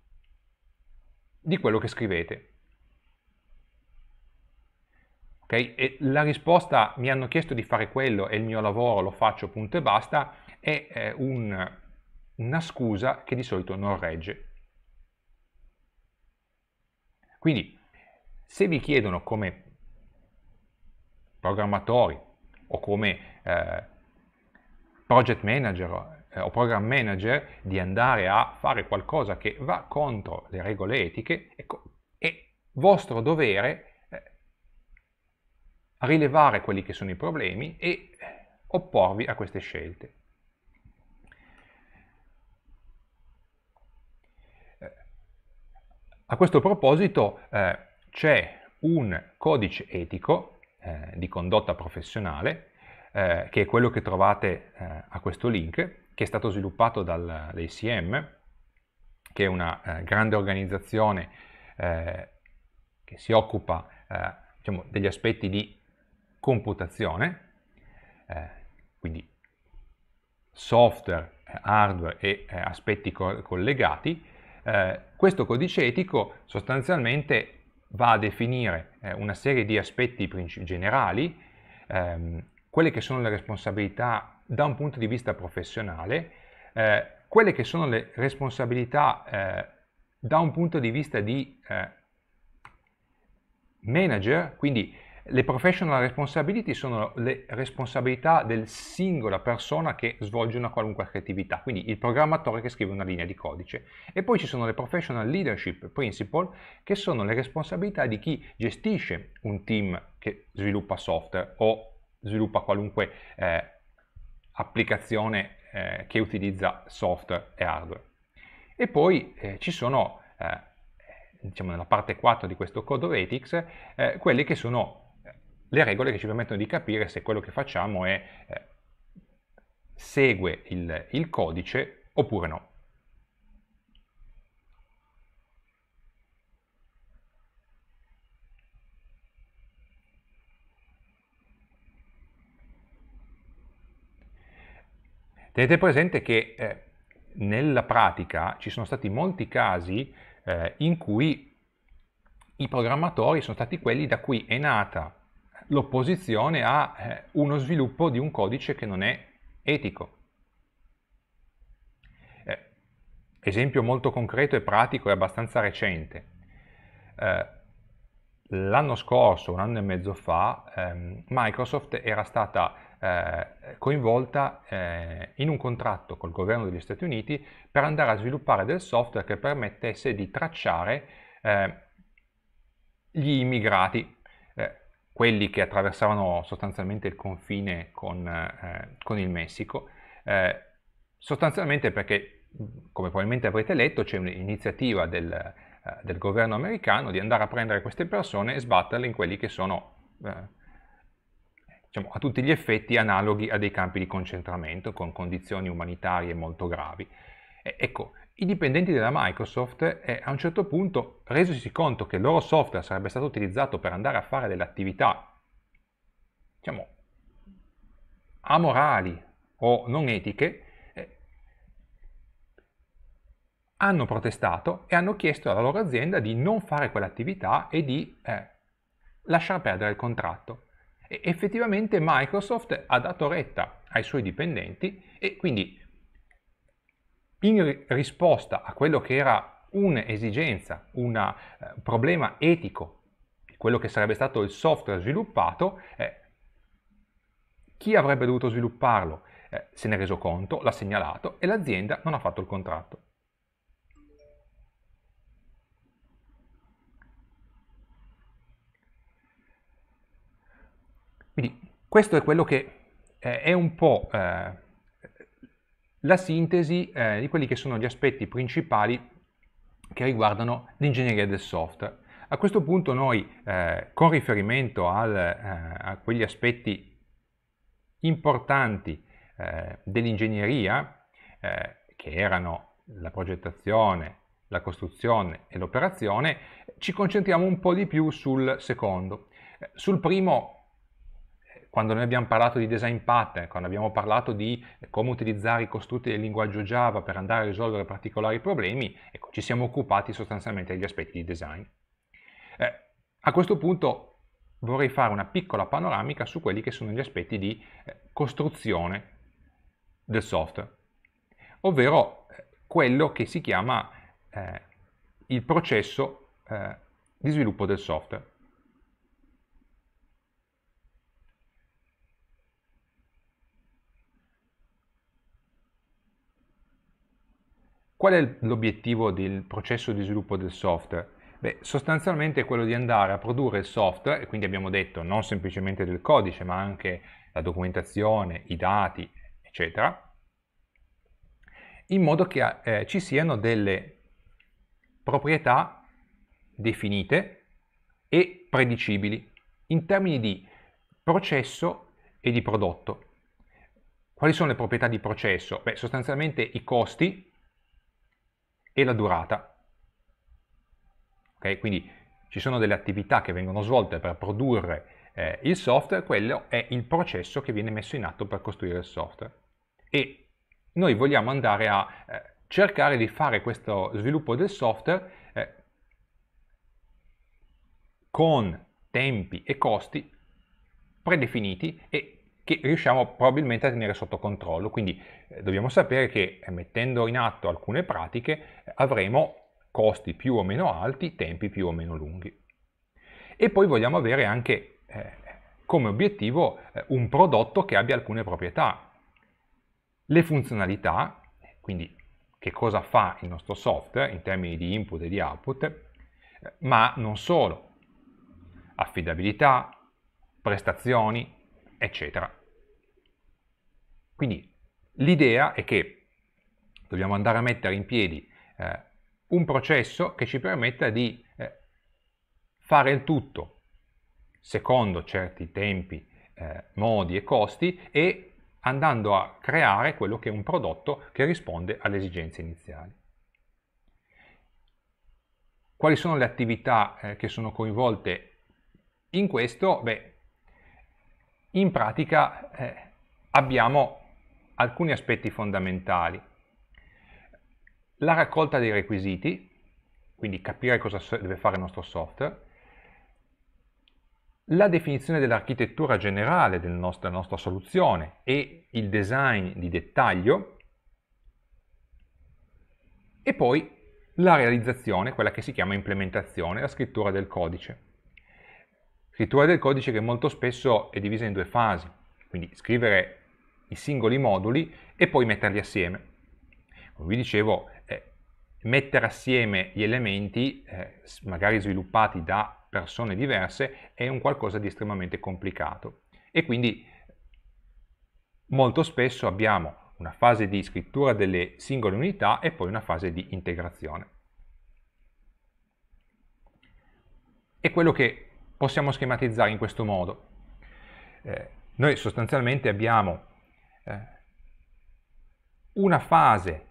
di quello che scrivete. E la risposta mi hanno chiesto di fare quello e il mio lavoro lo faccio punto e basta è eh, un, una scusa che di solito non regge. Quindi se vi chiedono come programmatori o come eh, project manager eh, o program manager di andare a fare qualcosa che va contro le regole etiche, ecco, è vostro dovere eh, rilevare quelli che sono i problemi e eh, opporvi a queste scelte. A questo proposito eh, c'è un codice etico eh, di condotta professionale, eh, che è quello che trovate eh, a questo link, che è stato sviluppato dall'ACM, che è una eh, grande organizzazione eh, che si occupa diciamo, degli aspetti di computazione, quindi software, hardware e aspetti co collegati, eh, questo codice etico sostanzialmente va a definire eh, una serie di aspetti generali, ehm, quelle che sono le responsabilità da un punto di vista professionale, eh, quelle che sono le responsabilità eh, da un punto di vista di eh, manager, quindi le professional responsibility sono le responsabilità del singola persona che svolge una qualunque attività, quindi il programmatore che scrive una linea di codice. E poi ci sono le professional leadership principle, che sono le responsabilità di chi gestisce un team che sviluppa software o sviluppa qualunque eh, applicazione eh, che utilizza software e hardware. E poi eh, ci sono, eh, diciamo nella parte 4 di questo Code of Ethics, eh, quelle che sono le regole che ci permettono di capire se quello che facciamo è, eh, segue il, il codice oppure no. Tenete presente che eh, nella pratica ci sono stati molti casi eh, in cui i programmatori sono stati quelli da cui è nata l'opposizione a eh, uno sviluppo di un codice che non è etico. Eh, esempio molto concreto e pratico e abbastanza recente. Eh, L'anno scorso, un anno e mezzo fa, ehm, Microsoft era stata eh, coinvolta eh, in un contratto col governo degli Stati Uniti per andare a sviluppare del software che permettesse di tracciare eh, gli immigrati quelli che attraversavano sostanzialmente il confine con, eh, con il Messico, eh, sostanzialmente perché, come probabilmente avrete letto, c'è un'iniziativa del, eh, del, governo americano di andare a prendere queste persone e sbatterle in quelli che sono eh, diciamo, a tutti gli effetti analoghi a dei campi di concentramento, con condizioni umanitarie molto gravi. E, ecco, i dipendenti della Microsoft eh, a un certo punto, resosi conto che il loro software sarebbe stato utilizzato per andare a fare delle attività, diciamo, amorali o non etiche, eh, hanno protestato e hanno chiesto alla loro azienda di non fare quell'attività e di eh, lasciar perdere il contratto. E effettivamente Microsoft ha dato retta ai suoi dipendenti e quindi in risposta a quello che era un'esigenza, un eh, problema etico, quello che sarebbe stato il software sviluppato, eh, chi avrebbe dovuto svilupparlo eh, se ne è reso conto, l'ha segnalato e l'azienda non ha fatto il contratto. Quindi questo è quello che eh, è un po' eh, la sintesi eh, di quelli che sono gli aspetti principali che riguardano l'ingegneria del software. A questo punto noi, eh, con riferimento al, eh, a quegli aspetti importanti eh, dell'ingegneria, eh, che erano la progettazione, la costruzione e l'operazione, ci concentriamo un po' di più sul secondo. Eh, sul primo quando noi abbiamo parlato di design pattern, quando abbiamo parlato di come utilizzare i costrutti del linguaggio Java per andare a risolvere particolari problemi, ecco, ci siamo occupati sostanzialmente degli aspetti di design. Eh, a questo punto vorrei fare una piccola panoramica su quelli che sono gli aspetti di eh, costruzione del software, ovvero eh, quello che si chiama eh, il processo eh, di sviluppo del software. Qual è l'obiettivo del processo di sviluppo del software? Beh, sostanzialmente è quello di andare a produrre il software, e quindi abbiamo detto non semplicemente del codice, ma anche la documentazione, i dati, eccetera, in modo che eh, ci siano delle proprietà definite e predicibili in termini di processo e di prodotto. Quali sono le proprietà di processo? Beh, sostanzialmente i costi e la durata. Okay? Quindi ci sono delle attività che vengono svolte per produrre eh, il software, quello è il processo che viene messo in atto per costruire il software. E noi vogliamo andare a eh, cercare di fare questo sviluppo del software eh, con tempi e costi predefiniti e che riusciamo probabilmente a tenere sotto controllo. Quindi eh, dobbiamo sapere che eh, mettendo in atto alcune pratiche eh, avremo costi più o meno alti, tempi più o meno lunghi. E poi vogliamo avere anche eh, come obiettivo eh, un prodotto che abbia alcune proprietà. Le funzionalità, quindi che cosa fa il nostro software in termini di input e di output, eh, ma non solo. Affidabilità, prestazioni, eccetera. Quindi l'idea è che dobbiamo andare a mettere in piedi eh, un processo che ci permetta di eh, fare il tutto secondo certi tempi, eh, modi e costi e andando a creare quello che è un prodotto che risponde alle esigenze iniziali. Quali sono le attività eh, che sono coinvolte in questo? Beh, in pratica eh, abbiamo alcuni aspetti fondamentali. La raccolta dei requisiti, quindi capire cosa deve fare il nostro software, la definizione dell'architettura generale del nostro, della nostra soluzione e il design di dettaglio e poi la realizzazione, quella che si chiama implementazione, la scrittura del codice scrittura del codice che molto spesso è divisa in due fasi, quindi scrivere i singoli moduli e poi metterli assieme. Come vi dicevo, eh, mettere assieme gli elementi, eh, magari sviluppati da persone diverse, è un qualcosa di estremamente complicato. E quindi molto spesso abbiamo una fase di scrittura delle singole unità e poi una fase di integrazione. E quello che possiamo schematizzare in questo modo. Eh, noi sostanzialmente abbiamo eh, una fase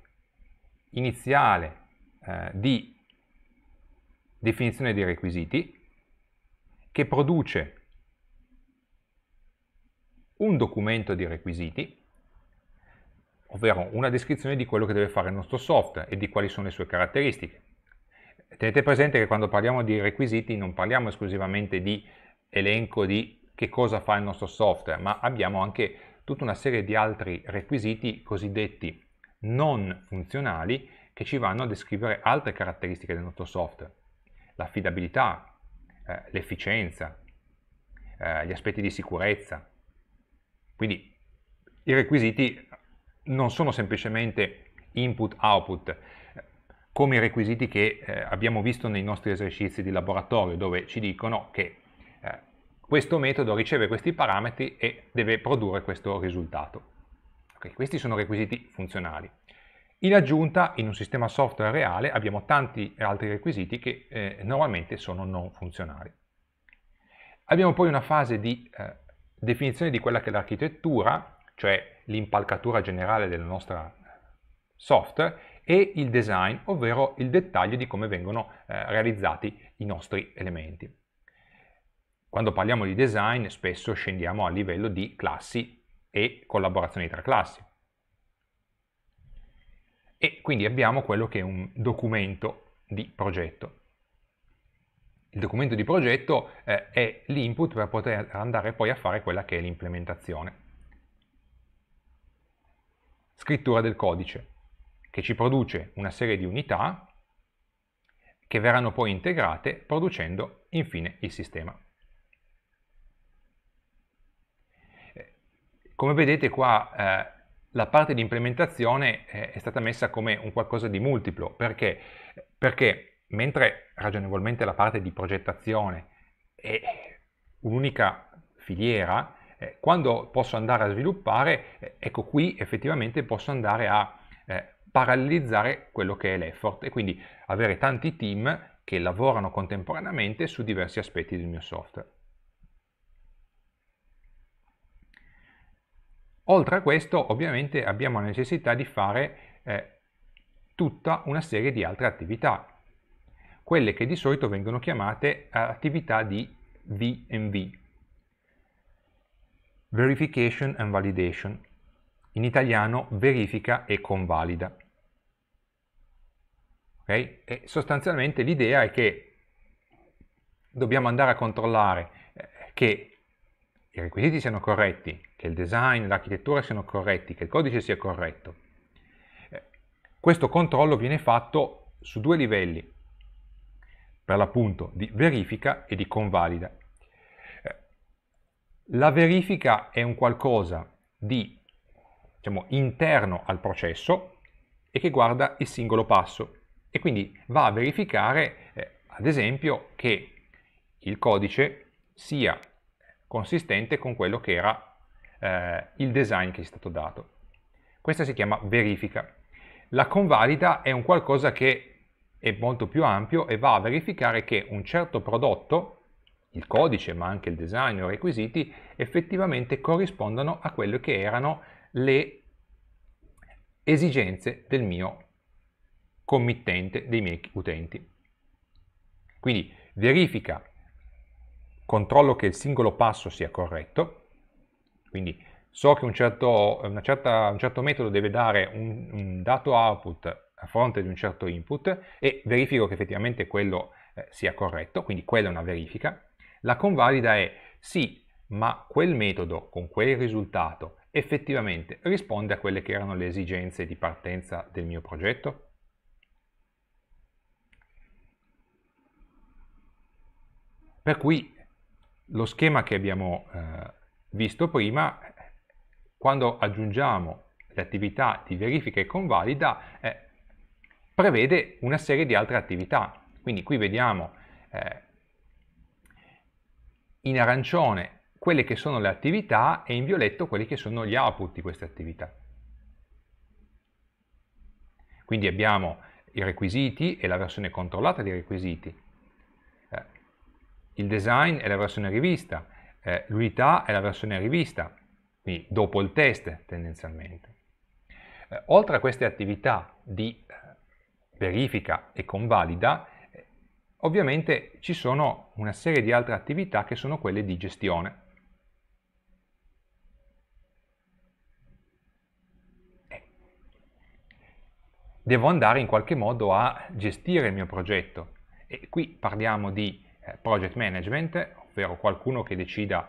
iniziale eh, di definizione dei requisiti che produce un documento di requisiti, ovvero una descrizione di quello che deve fare il nostro software e di quali sono le sue caratteristiche. Tenete presente che quando parliamo di requisiti non parliamo esclusivamente di elenco di che cosa fa il nostro software, ma abbiamo anche tutta una serie di altri requisiti cosiddetti non funzionali che ci vanno a descrivere altre caratteristiche del nostro software, l'affidabilità, eh, l'efficienza, eh, gli aspetti di sicurezza. Quindi i requisiti non sono semplicemente input-output, come i requisiti che eh, abbiamo visto nei nostri esercizi di laboratorio dove ci dicono che eh, questo metodo riceve questi parametri e deve produrre questo risultato. Okay, questi sono requisiti funzionali. In aggiunta, in un sistema software reale abbiamo tanti altri requisiti che eh, normalmente sono non funzionali. Abbiamo poi una fase di eh, definizione di quella che è l'architettura, cioè l'impalcatura generale del nostro eh, software, e il design, ovvero il dettaglio di come vengono eh, realizzati i nostri elementi. Quando parliamo di design spesso scendiamo a livello di classi e collaborazioni tra classi. E quindi abbiamo quello che è un documento di progetto. Il documento di progetto eh, è l'input per poter andare poi a fare quella che è l'implementazione. Scrittura del codice che ci produce una serie di unità che verranno poi integrate producendo infine il sistema. Eh, come vedete qua eh, la parte di implementazione eh, è stata messa come un qualcosa di multiplo, perché? Perché mentre ragionevolmente la parte di progettazione è un'unica filiera, eh, quando posso andare a sviluppare, eh, ecco qui effettivamente posso andare a parallelizzare quello che è l'effort e quindi avere tanti team che lavorano contemporaneamente su diversi aspetti del mio software. Oltre a questo ovviamente abbiamo la necessità di fare eh, tutta una serie di altre attività, quelle che di solito vengono chiamate attività di VMV, Verification and Validation, in italiano verifica e convalida. Okay? E sostanzialmente l'idea è che dobbiamo andare a controllare eh, che i requisiti siano corretti, che il design, l'architettura siano corretti, che il codice sia corretto. Eh, questo controllo viene fatto su due livelli, per l'appunto di verifica e di convalida. Eh, la verifica è un qualcosa di diciamo, interno al processo e che guarda il singolo passo e quindi va a verificare eh, ad esempio che il codice sia consistente con quello che era eh, il design che è stato dato. Questa si chiama verifica. La convalida è un qualcosa che è molto più ampio e va a verificare che un certo prodotto, il codice ma anche il design o i requisiti, effettivamente corrispondano a quelle che erano le esigenze del mio committente dei miei utenti. Quindi verifica, controllo che il singolo passo sia corretto, quindi so che un certo, certa, un certo metodo deve dare un, un, dato output a fronte di un certo input e verifico che effettivamente quello eh, sia corretto, quindi quella è una verifica. La convalida è sì, ma quel metodo con quel risultato effettivamente risponde a quelle che erano le esigenze di partenza del mio progetto? Per cui lo schema che abbiamo eh, visto prima, quando aggiungiamo le attività di verifica e convalida, eh, prevede una serie di altre attività. Quindi qui vediamo eh, in arancione quelle che sono le attività e in violetto quelli che sono gli output di queste attività. Quindi abbiamo i requisiti e la versione controllata dei requisiti, il design è la versione rivista, eh, l'unità è la versione rivista, quindi dopo il test tendenzialmente. Eh, oltre a queste attività di eh, verifica e convalida, eh, ovviamente ci sono una serie di altre attività che sono quelle di gestione. Eh. Devo andare in qualche modo a gestire il mio progetto e qui parliamo di eh, project management, ovvero qualcuno che decida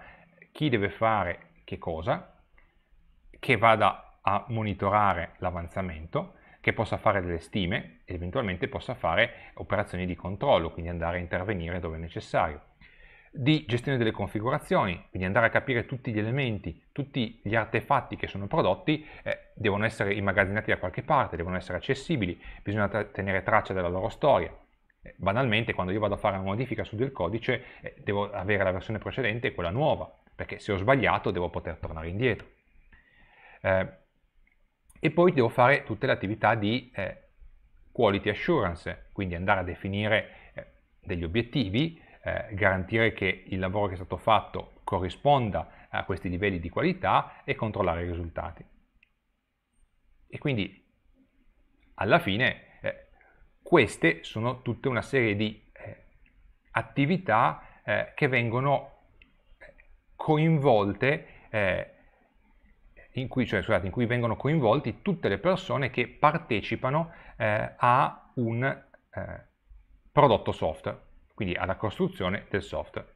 chi deve fare che cosa, che vada a monitorare l'avanzamento, che possa fare delle stime ed eventualmente possa fare operazioni di controllo, quindi andare a intervenire dove è necessario. Di gestione delle configurazioni, quindi andare a capire tutti gli elementi, tutti gli artefatti che sono prodotti, eh, devono essere immagazzinati da qualche parte, devono essere accessibili, bisogna tenere traccia della loro storia, eh, banalmente quando io vado a fare una modifica su del codice eh, devo avere la versione precedente e quella nuova, perché se ho sbagliato devo poter tornare indietro. Eh, e poi devo fare tutte le attività di eh, quality assurance, quindi andare a definire eh, degli obiettivi, eh, garantire che il lavoro che è stato fatto corrisponda a questi livelli di qualità e controllare i risultati. E quindi alla fine queste sono tutte una serie di eh, attività eh, che vengono eh, coinvolte eh, in, cui, cioè, scusate, in cui vengono coinvolti tutte le persone che partecipano eh, a un eh, prodotto software, quindi alla costruzione del software.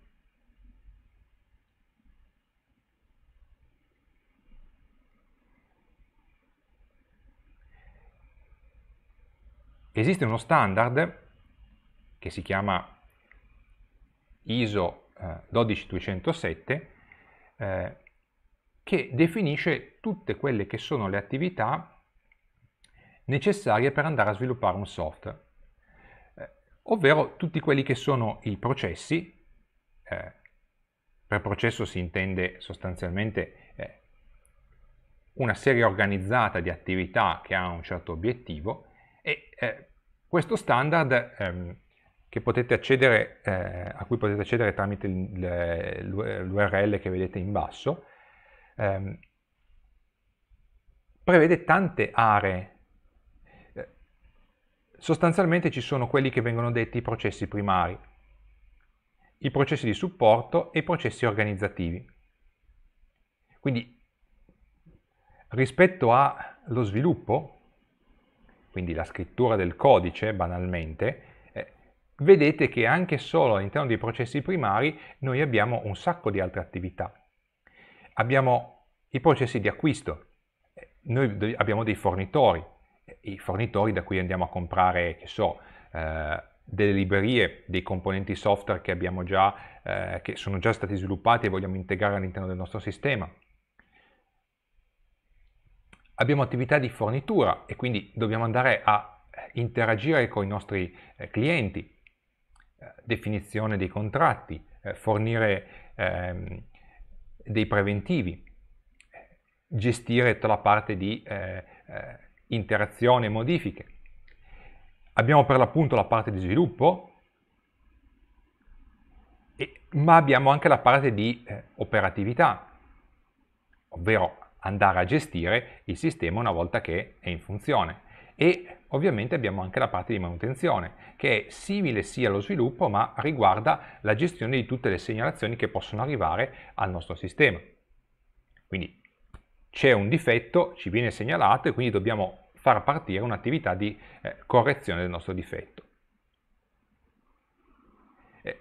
Esiste uno standard che si chiama ISO 12207 eh, eh, che definisce tutte quelle che sono le attività necessarie per andare a sviluppare un software, eh, ovvero tutti quelli che sono i processi, eh, per processo si intende sostanzialmente eh, una serie organizzata di attività che ha un certo obiettivo e eh, questo standard ehm, accedere, eh, a cui potete accedere tramite eh, l'URL che vedete in basso, ehm, prevede tante aree. Eh, sostanzialmente ci sono quelli che vengono detti i processi primari, i processi di supporto e i processi organizzativi. Quindi rispetto allo sviluppo, quindi la scrittura del codice banalmente, eh, vedete che anche solo all'interno dei processi primari noi abbiamo un sacco di altre attività. Abbiamo i processi di acquisto, eh, noi abbiamo dei fornitori, eh, i fornitori da cui andiamo a comprare, che so, eh, delle librerie, dei componenti software che, già, eh, che sono già stati sviluppati e vogliamo integrare all'interno del nostro sistema abbiamo attività di fornitura e quindi dobbiamo andare a eh, interagire con i nostri eh, clienti, eh, definizione dei contratti, fornire ehm, dei preventivi, gestire tutta la parte di eh, interazione e modifiche. Abbiamo per l'appunto la parte di sviluppo, e, ma abbiamo anche la parte di eh, operatività, ovvero andare a gestire il sistema una volta che è in funzione. E ovviamente abbiamo anche la parte di manutenzione, che è simile sia allo sviluppo, ma riguarda la gestione di tutte le segnalazioni che possono arrivare al nostro sistema. Quindi c'è un difetto, ci viene segnalato e quindi dobbiamo far partire un'attività di eh, correzione del nostro difetto. Eh,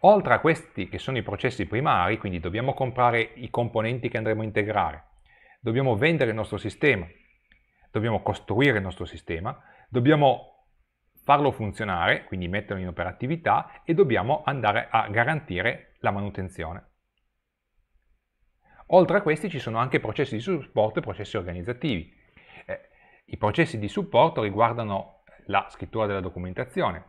oltre a questi che sono i processi primari, quindi dobbiamo comprare i componenti che andremo a integrare, dobbiamo vendere il nostro sistema, dobbiamo costruire il nostro sistema, dobbiamo farlo funzionare, quindi metterlo in operatività e dobbiamo andare a garantire la manutenzione. Oltre a questi ci sono anche processi di supporto e processi organizzativi. Eh, I processi di supporto riguardano la scrittura della documentazione,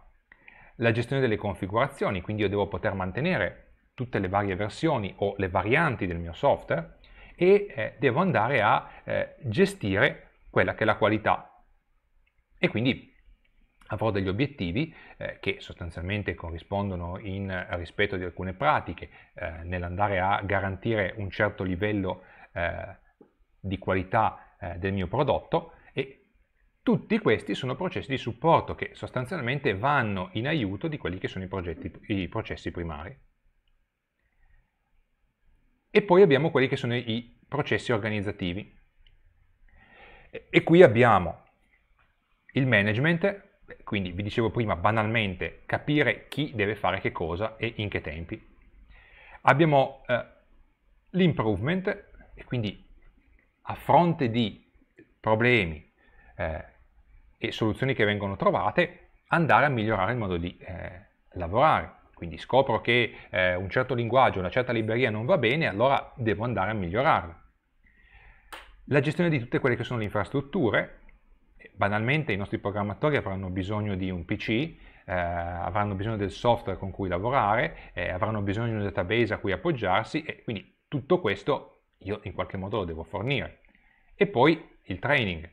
la gestione delle configurazioni, quindi io devo poter mantenere tutte le varie versioni o le varianti del mio software, e eh, devo andare a eh, gestire quella che è la qualità. E quindi avrò degli obiettivi eh, che sostanzialmente corrispondono in rispetto di alcune pratiche, eh, nell'andare a garantire un certo livello eh, di qualità eh, del mio prodotto e tutti questi sono processi di supporto che sostanzialmente vanno in aiuto di quelli che sono i, progetti, i processi primari. E poi abbiamo quelli che sono i processi organizzativi. E qui abbiamo il management, quindi vi dicevo prima banalmente capire chi deve fare che cosa e in che tempi. Abbiamo eh, l'improvement, e quindi a fronte di problemi eh, e soluzioni che vengono trovate, andare a migliorare il modo di eh, lavorare quindi scopro che eh, un certo linguaggio, una certa libreria non va bene, allora devo andare a migliorarlo. La gestione di tutte quelle che sono le infrastrutture, banalmente i nostri programmatori avranno bisogno di un PC, eh, avranno bisogno del software con cui lavorare, eh, avranno bisogno di un database a cui appoggiarsi e quindi tutto questo io in qualche modo lo devo fornire. E poi il training.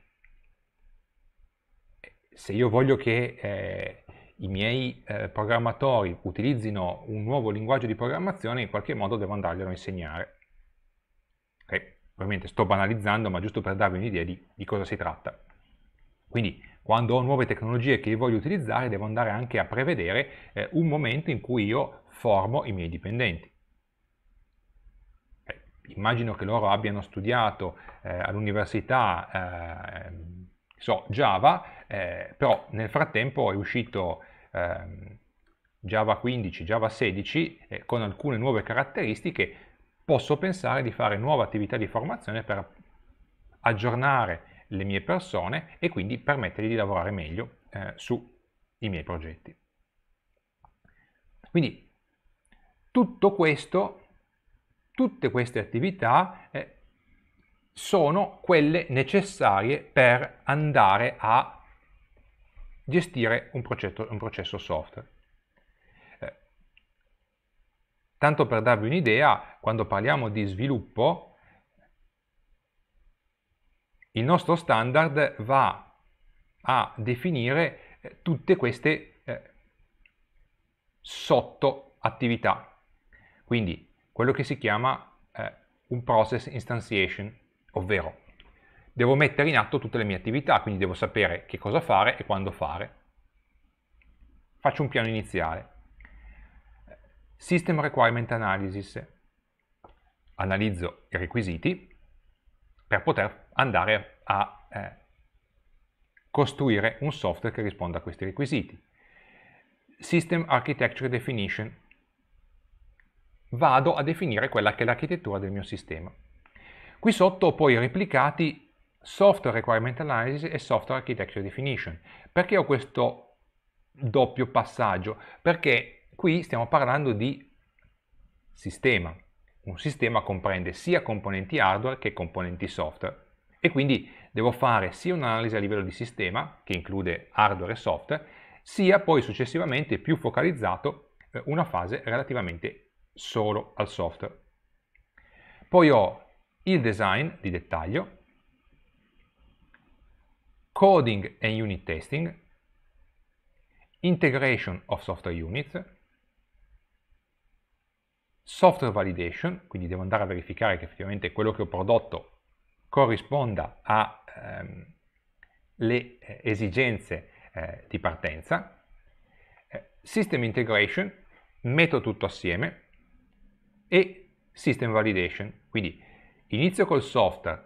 Se io voglio che eh, i miei eh, programmatori utilizzino un nuovo linguaggio di programmazione, in qualche modo devo andarglielo a insegnare. Okay. Ovviamente sto banalizzando, ma giusto per darvi un'idea di, di cosa si tratta. Quindi quando ho nuove tecnologie che voglio utilizzare, devo andare anche a prevedere eh, un momento in cui io formo i miei dipendenti eh, immagino che loro abbiano studiato eh, all'università eh, so, Java eh, però nel frattempo è uscito eh, Java 15, Java 16 eh, con alcune nuove caratteristiche posso pensare di fare nuove attività di formazione per aggiornare le mie persone e quindi permettergli di lavorare meglio eh, sui miei progetti. Quindi tutto questo, tutte queste attività eh, sono quelle necessarie per andare a gestire un processo, un processo software. Eh, tanto per darvi un'idea, quando parliamo di sviluppo, il nostro standard va a definire eh, tutte queste eh, sottoattività. Quindi quello che si chiama eh, un process instantiation, ovvero devo mettere in atto tutte le mie attività, quindi devo sapere che cosa fare e quando fare. Faccio un piano iniziale. System Requirement Analysis. Analizzo i requisiti per poter andare a eh, costruire un software che risponda a questi requisiti. System Architecture Definition. Vado a definire quella che è l'architettura del mio sistema. Qui sotto ho poi replicati Software Requirement Analysis e Software Architecture Definition. Perché ho questo doppio passaggio? Perché qui stiamo parlando di sistema. Un sistema comprende sia componenti hardware che componenti software e quindi devo fare sia un'analisi a livello di sistema, che include hardware e software, sia poi successivamente più focalizzato eh, una fase relativamente solo al software. Poi ho il design di dettaglio, coding and unit testing, integration of software units, software validation, quindi devo andare a verificare che effettivamente quello che ho prodotto corrisponda alle ehm, eh, esigenze eh, di partenza, eh, system integration, metto tutto assieme e system validation, quindi inizio col software,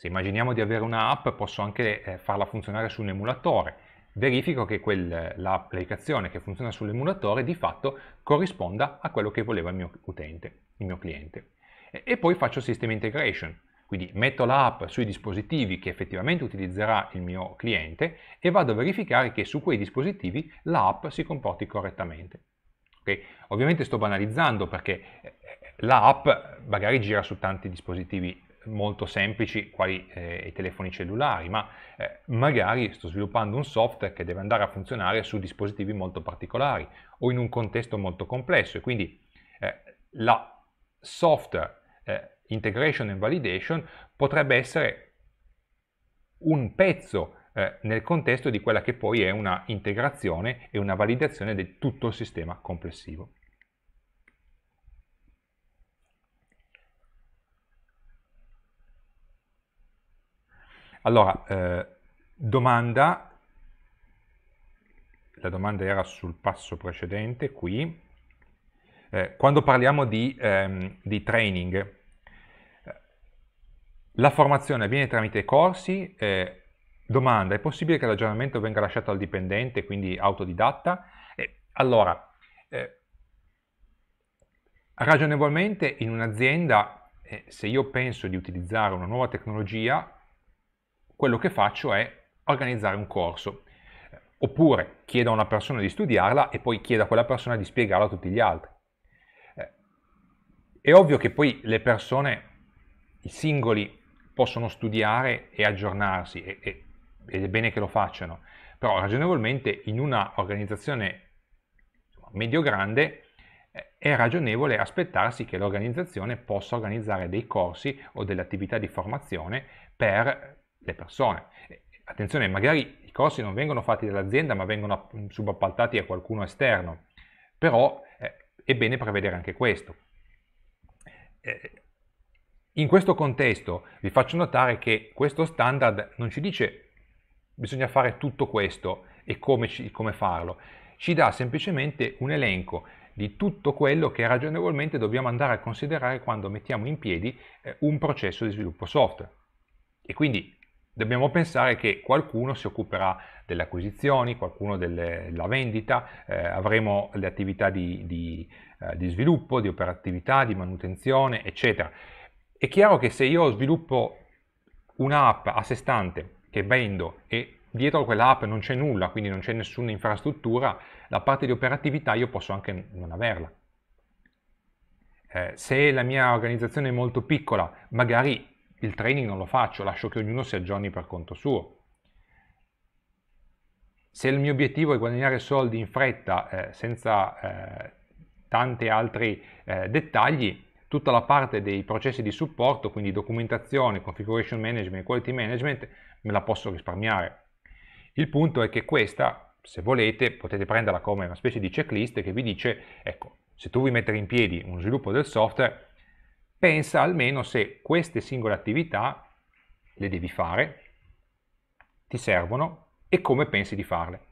se immaginiamo di avere un'app, posso anche eh, farla funzionare su un emulatore. Verifico che eh, l'applicazione che funziona sull'emulatore di fatto corrisponda a quello che voleva il mio utente, il mio cliente. E, e poi faccio system integration, quindi metto l'app sui dispositivi che effettivamente utilizzerà il mio cliente e vado a verificare che su quei dispositivi l'app si comporti correttamente. Okay? Ovviamente sto banalizzando perché eh, eh, l'app magari gira su tanti dispositivi molto semplici quali eh, i telefoni cellulari, ma eh, magari sto sviluppando un software che deve andare a funzionare su dispositivi molto particolari o in un contesto molto complesso e quindi eh, la software eh, integration and validation potrebbe essere un pezzo eh, nel contesto di quella che poi è una integrazione e una validazione di tutto il sistema complessivo. Allora, eh, domanda, la domanda era sul passo precedente qui, eh, quando parliamo di, ehm, di training, eh, la formazione avviene tramite corsi, eh, domanda, è possibile che l'aggiornamento venga lasciato al dipendente, quindi autodidatta? Eh, allora, eh, ragionevolmente in un'azienda, eh, se io penso di utilizzare una nuova tecnologia, quello che faccio è organizzare un corso. Oppure chiedo a una persona di studiarla e poi chiedo a quella persona di spiegarla a tutti gli altri. Eh, è ovvio che poi le persone, i singoli, possono studiare e aggiornarsi e, e, ed è bene che lo facciano, però ragionevolmente in una organizzazione medio-grande eh, è ragionevole aspettarsi che l'organizzazione possa organizzare dei corsi o delle attività di formazione per le persone. Attenzione, magari i corsi non vengono fatti dall'azienda, ma vengono subappaltati a qualcuno esterno, però eh, è bene prevedere anche questo. Eh, in questo contesto vi faccio notare che questo standard non ci dice bisogna fare tutto questo e come, ci, come farlo, ci dà semplicemente un elenco di tutto quello che ragionevolmente dobbiamo andare a considerare quando mettiamo in piedi eh, un processo di sviluppo software. E quindi dobbiamo pensare che qualcuno si occuperà delle acquisizioni, qualcuno della vendita, eh, avremo le attività di, di, eh, di, sviluppo, di operatività, di manutenzione, eccetera. È chiaro che se io sviluppo un'app a sé stante che vendo e dietro quell'app non c'è nulla, quindi non c'è nessuna infrastruttura, la parte di operatività io posso anche non averla. Eh, se la mia organizzazione è molto piccola, magari il training non lo faccio, lascio che ognuno si aggiorni per conto suo. Se il mio obiettivo è guadagnare soldi in fretta eh, senza eh, tanti altri eh, dettagli, tutta la parte dei processi di supporto, quindi documentazione, configuration management, quality management, me la posso risparmiare. Il punto è che questa, se volete, potete prenderla come una specie di checklist che vi dice, ecco, se tu vuoi mettere in piedi uno sviluppo del software, pensa almeno se queste singole attività le devi fare, ti servono e come pensi di farle.